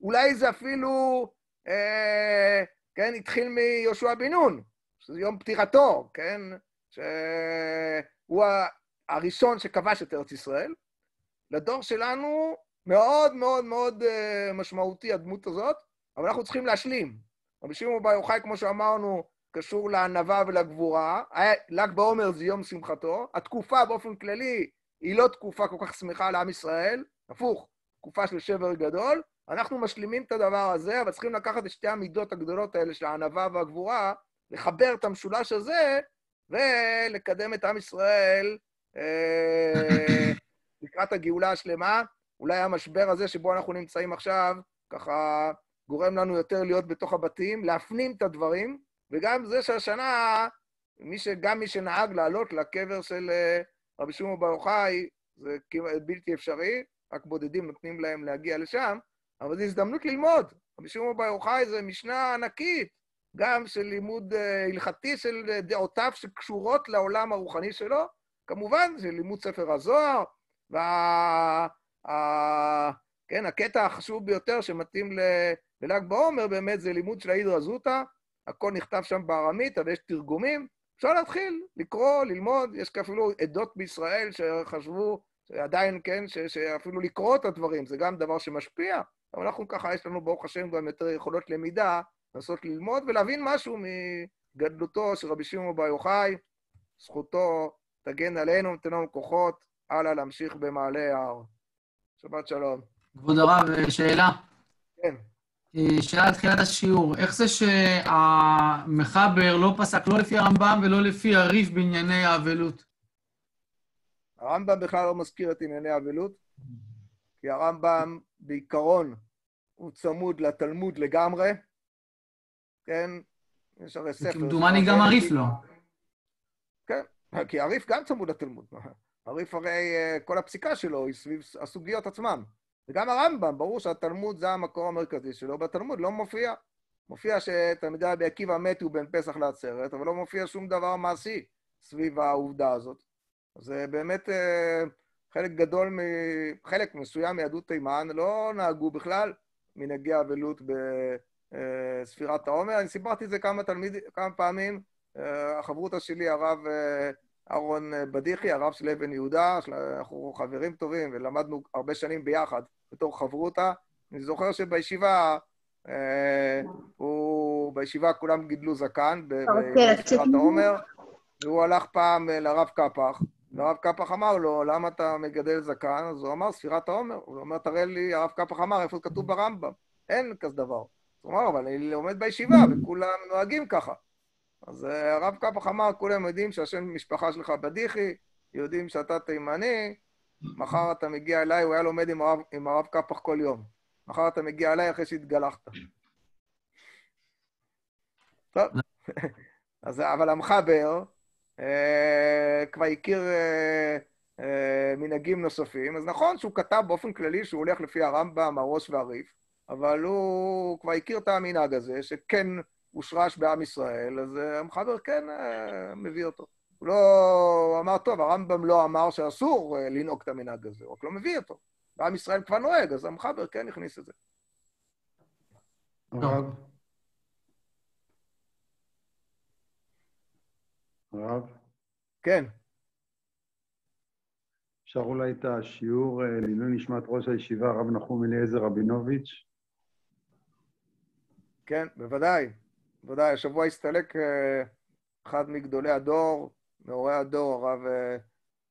אולי זה אפילו, אה, כן, התחיל מיהושע בן נון, שזה יום פטירתו, כן? ש... הוא הראשון שכבש את ארץ ישראל. לדור שלנו מאוד מאוד מאוד אה, משמעותי הדמות הזאת, אבל אנחנו צריכים להשלים. רבי שמעון בר יוחאי, כמו שאמרנו, קשור לענווה ולגבורה. ל"ג בעומר זה יום שמחתו. התקופה באופן כללי היא לא תקופה כל כך שמחה לעם ישראל, הפוך, תקופה של שבר גדול. אנחנו משלימים את הדבר הזה, אבל צריכים לקחת את שתי המידות הגדולות האלה של הענווה והגבורה, לחבר את המשולש הזה ולקדם את עם ישראל אה, לקראת הגאולה השלמה. אולי המשבר הזה שבו אנחנו נמצאים עכשיו, ככה גורם לנו יותר להיות בתוך הבתים, להפנים את הדברים, וגם זה שהשנה, מי ש... גם מי שנהג לעלות לקבר של אה, רבי שמעון בר יוחאי, זה כמעט בלתי אפשרי, רק בודדים נותנים להם להגיע לשם, אבל זו הזדמנות ללמוד. רבי שמעון בר יוחאי זה משנה ענקית, גם של לימוד אה, הלכתי של אה, דעותיו שקשורות לעולם הרוחני שלו, כמובן, של לימוד ספר הזוהר, והקטע וה... כן, החשוב ביותר שמתאים לל"ג בעומר באמת זה לימוד של ההידרא זוטא, הכל נכתב שם בארמית, אבל יש תרגומים. אפשר להתחיל לקרוא, ללמוד, יש אפילו עדות בישראל שחשבו, עדיין, כן, ש, שאפילו לקרוא את הדברים, זה גם דבר שמשפיע, אבל אנחנו ככה, יש לנו ברוך השם גם יותר יכולות למידה לנסות ללמוד ולהבין משהו מגדלותו של רבי שמעון בר יוחאי, זכותו תגן עלינו ותן לנו כוחות, הלאה להמשיך במעלה ההר. שבת שלום. כבוד הרב, אה, שאלה. כן. אה, שאלה תחילת השיעור, איך זה שהמחבר לא פסק לא לפי הרמב"ם ולא לפי הריף בענייני האבלות? הרמב"ם בכלל לא מזכיר את ענייני האבלות, כי הרמב"ם בעיקרון הוא צמוד לתלמוד לגמרי, כן? יש הרי ספר... כמדומני גם עריף לא. כן, כי עריף גם צמוד לתלמוד. עריף הרי, אה, כל הפסיקה שלו היא סביב הסוגיות עצמן. וגם הרמב"ם, ברור שהתלמוד זה המקור המרכזי שלו, בתלמוד לא מופיע. מופיע שתלמידי רבי עקיבא מתו בין פסח לעצרת, אבל לא מופיע שום דבר מעשי סביב העובדה הזאת. זה אה, באמת אה, חלק גדול, מ... חלק מסוים מיהדות תימן לא נהגו בכלל מנהגי אבלות ב... אה, ספירת העומר. אני סיפרתי את זה כמה, תלמיד, כמה פעמים. אה, החברותא שלי, הרב אה, אהרון בדיחי, הרב של אבן יהודה, אנחנו חברים טובים ולמדנו הרבה שנים ביחד בתור חברותא. אני זוכר שבישיבה, הוא, בישיבה כולם גידלו זקן, אוקיי, בספירת העומר, והוא הלך פעם לרב קפח, והרב קפח אמר לו, למה אתה מגדל זקן? אז הוא אמר, ספירת העומר. הוא אומר, תראה לי, הרב קפח אמר, איפה זה כתוב ברמב"ם? אין כזה דבר. הוא אמר, אבל אני לומד בישיבה וכולם נוהגים ככה. אז אה, הרב קפח אמר, כולם יודעים שהשם משפחה שלך בדיחי, יודעים שאתה תימני, מחר אתה מגיע אליי, הוא היה לומד עם הרב, עם הרב קפח כל יום. מחר אתה מגיע אליי אחרי שהתגלחת. טוב. אז, אבל המחבר אה, כבר הכיר אה, אה, מנהגים נוספים, אז נכון שהוא כתב באופן כללי שהוא הולך לפי הרמב"ם, הראש והריף, אבל הוא כבר הכיר את המנהג הזה, שכן הושרש בעם ישראל, אז המחבר אה, כן אה, מביא אותו. הוא לא אמר, טוב, הרמב"ם לא אמר שאסור אה, לנהוג את המנהג הזה, הוא רק לא מביא אותו. ועם ישראל כבר נוהג, אז המחבר כן הכניס את זה. הרב? הרב? כן. אפשר אולי את השיעור לעילוי נשמת ראש הישיבה, הרב נחום אליעזר רבינוביץ'? כן, בוודאי. בוודאי. השבוע הסתלק אה, אחד מגדולי הדור, מהורי הדור, הרב אה,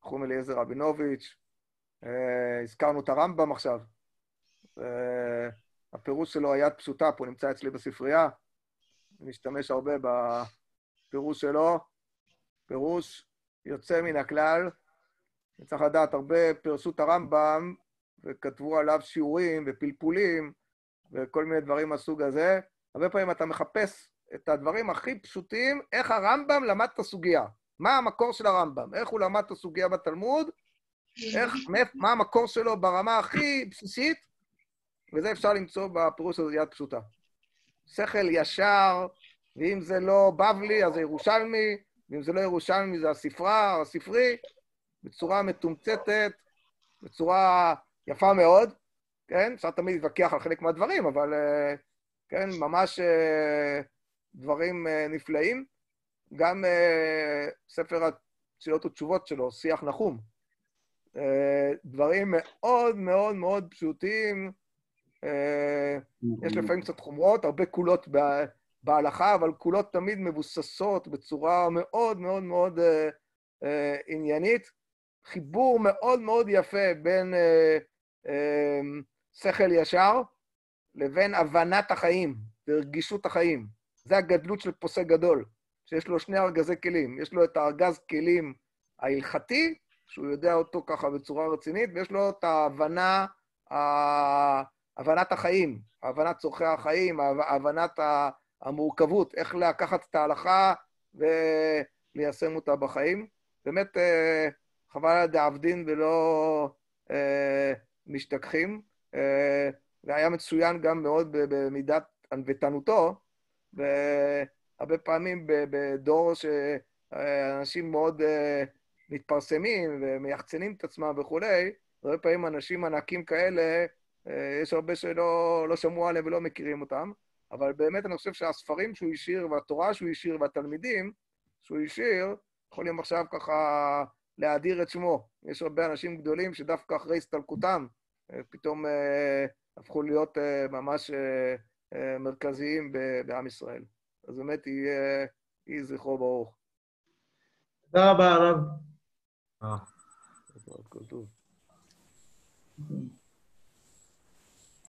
חום אליעזר רבינוביץ'. אה, הזכרנו את הרמב"ם עכשיו. הפירוש שלו, היד פשוטה, פה נמצא אצלי בספרייה. אני משתמש הרבה בפירוש שלו. פירוש יוצא מן הכלל. אני צריך לדעת, הרבה פירשו את הרמב"ם וכתבו עליו שיעורים ופלפולים וכל מיני דברים מהסוג הזה. הרבה פעמים אתה מחפש את הדברים הכי פשוטים, איך הרמב"ם למד את הסוגיה. מה המקור של הרמב"ם? איך הוא למד את הסוגיה בתלמוד? איך, מה המקור שלו ברמה הכי בסיסית? וזה אפשר למצוא בפירוש הזה יד פשוטה. שכל ישר, ואם זה לא בבלי, אז זה ירושלמי, ואם זה לא ירושלמי, זה הספרה או הספרי, בצורה מתומצתת, בצורה יפה מאוד, כן? אפשר תמיד להתווכח על חלק מהדברים, אבל... Uh, כן? ממש אה, דברים אה, נפלאים. גם אה, ספר השאלות ותשובות שלו, שיח נחום. דברים מאוד מאוד מאוד פשוטים. יש לפעמים קצת חומרות, הרבה קולות בהלכה, אבל קולות תמיד מבוססות בצורה מאוד מאוד מאוד עניינית. חיבור מאוד מאוד יפה בין שכל ישר, לבין הבנת החיים ורגישות החיים. זה הגדלות של פוסק גדול, שיש לו שני ארגזי כלים. יש לו את הארגז כלים ההלכתי, שהוא יודע אותו ככה בצורה רצינית, ויש לו את ההבנה, הבנת החיים, הבנת צורכי החיים, הבנת המורכבות, איך לקחת את ההלכה וליישם אותה בחיים. באמת, אה, חבל על דעבדין ולא אה, משתכחים. אה, והיה מצוין גם מאוד במידת ענוותנותו, והרבה פעמים בדור שאנשים מאוד אה, מתפרסמים ומייחצנים את עצמם וכולי, הרבה פעמים אנשים ענקים כאלה, אה, יש הרבה שלא לא שמעו עליהם ולא מכירים אותם, אבל באמת אני חושב שהספרים שהוא השאיר והתורה שהוא השאיר והתלמידים שהוא השאיר, יכולים עכשיו ככה להאדיר את שמו. יש הרבה אנשים גדולים שדווקא אחרי הסתלקותם, אה, פתאום הפכו להיות אה, ממש אה, אה, מרכזיים בעם ישראל. אז באמת יהיה, יהי זכרו ברוך. תודה רבה, הרב. אה. כל טוב.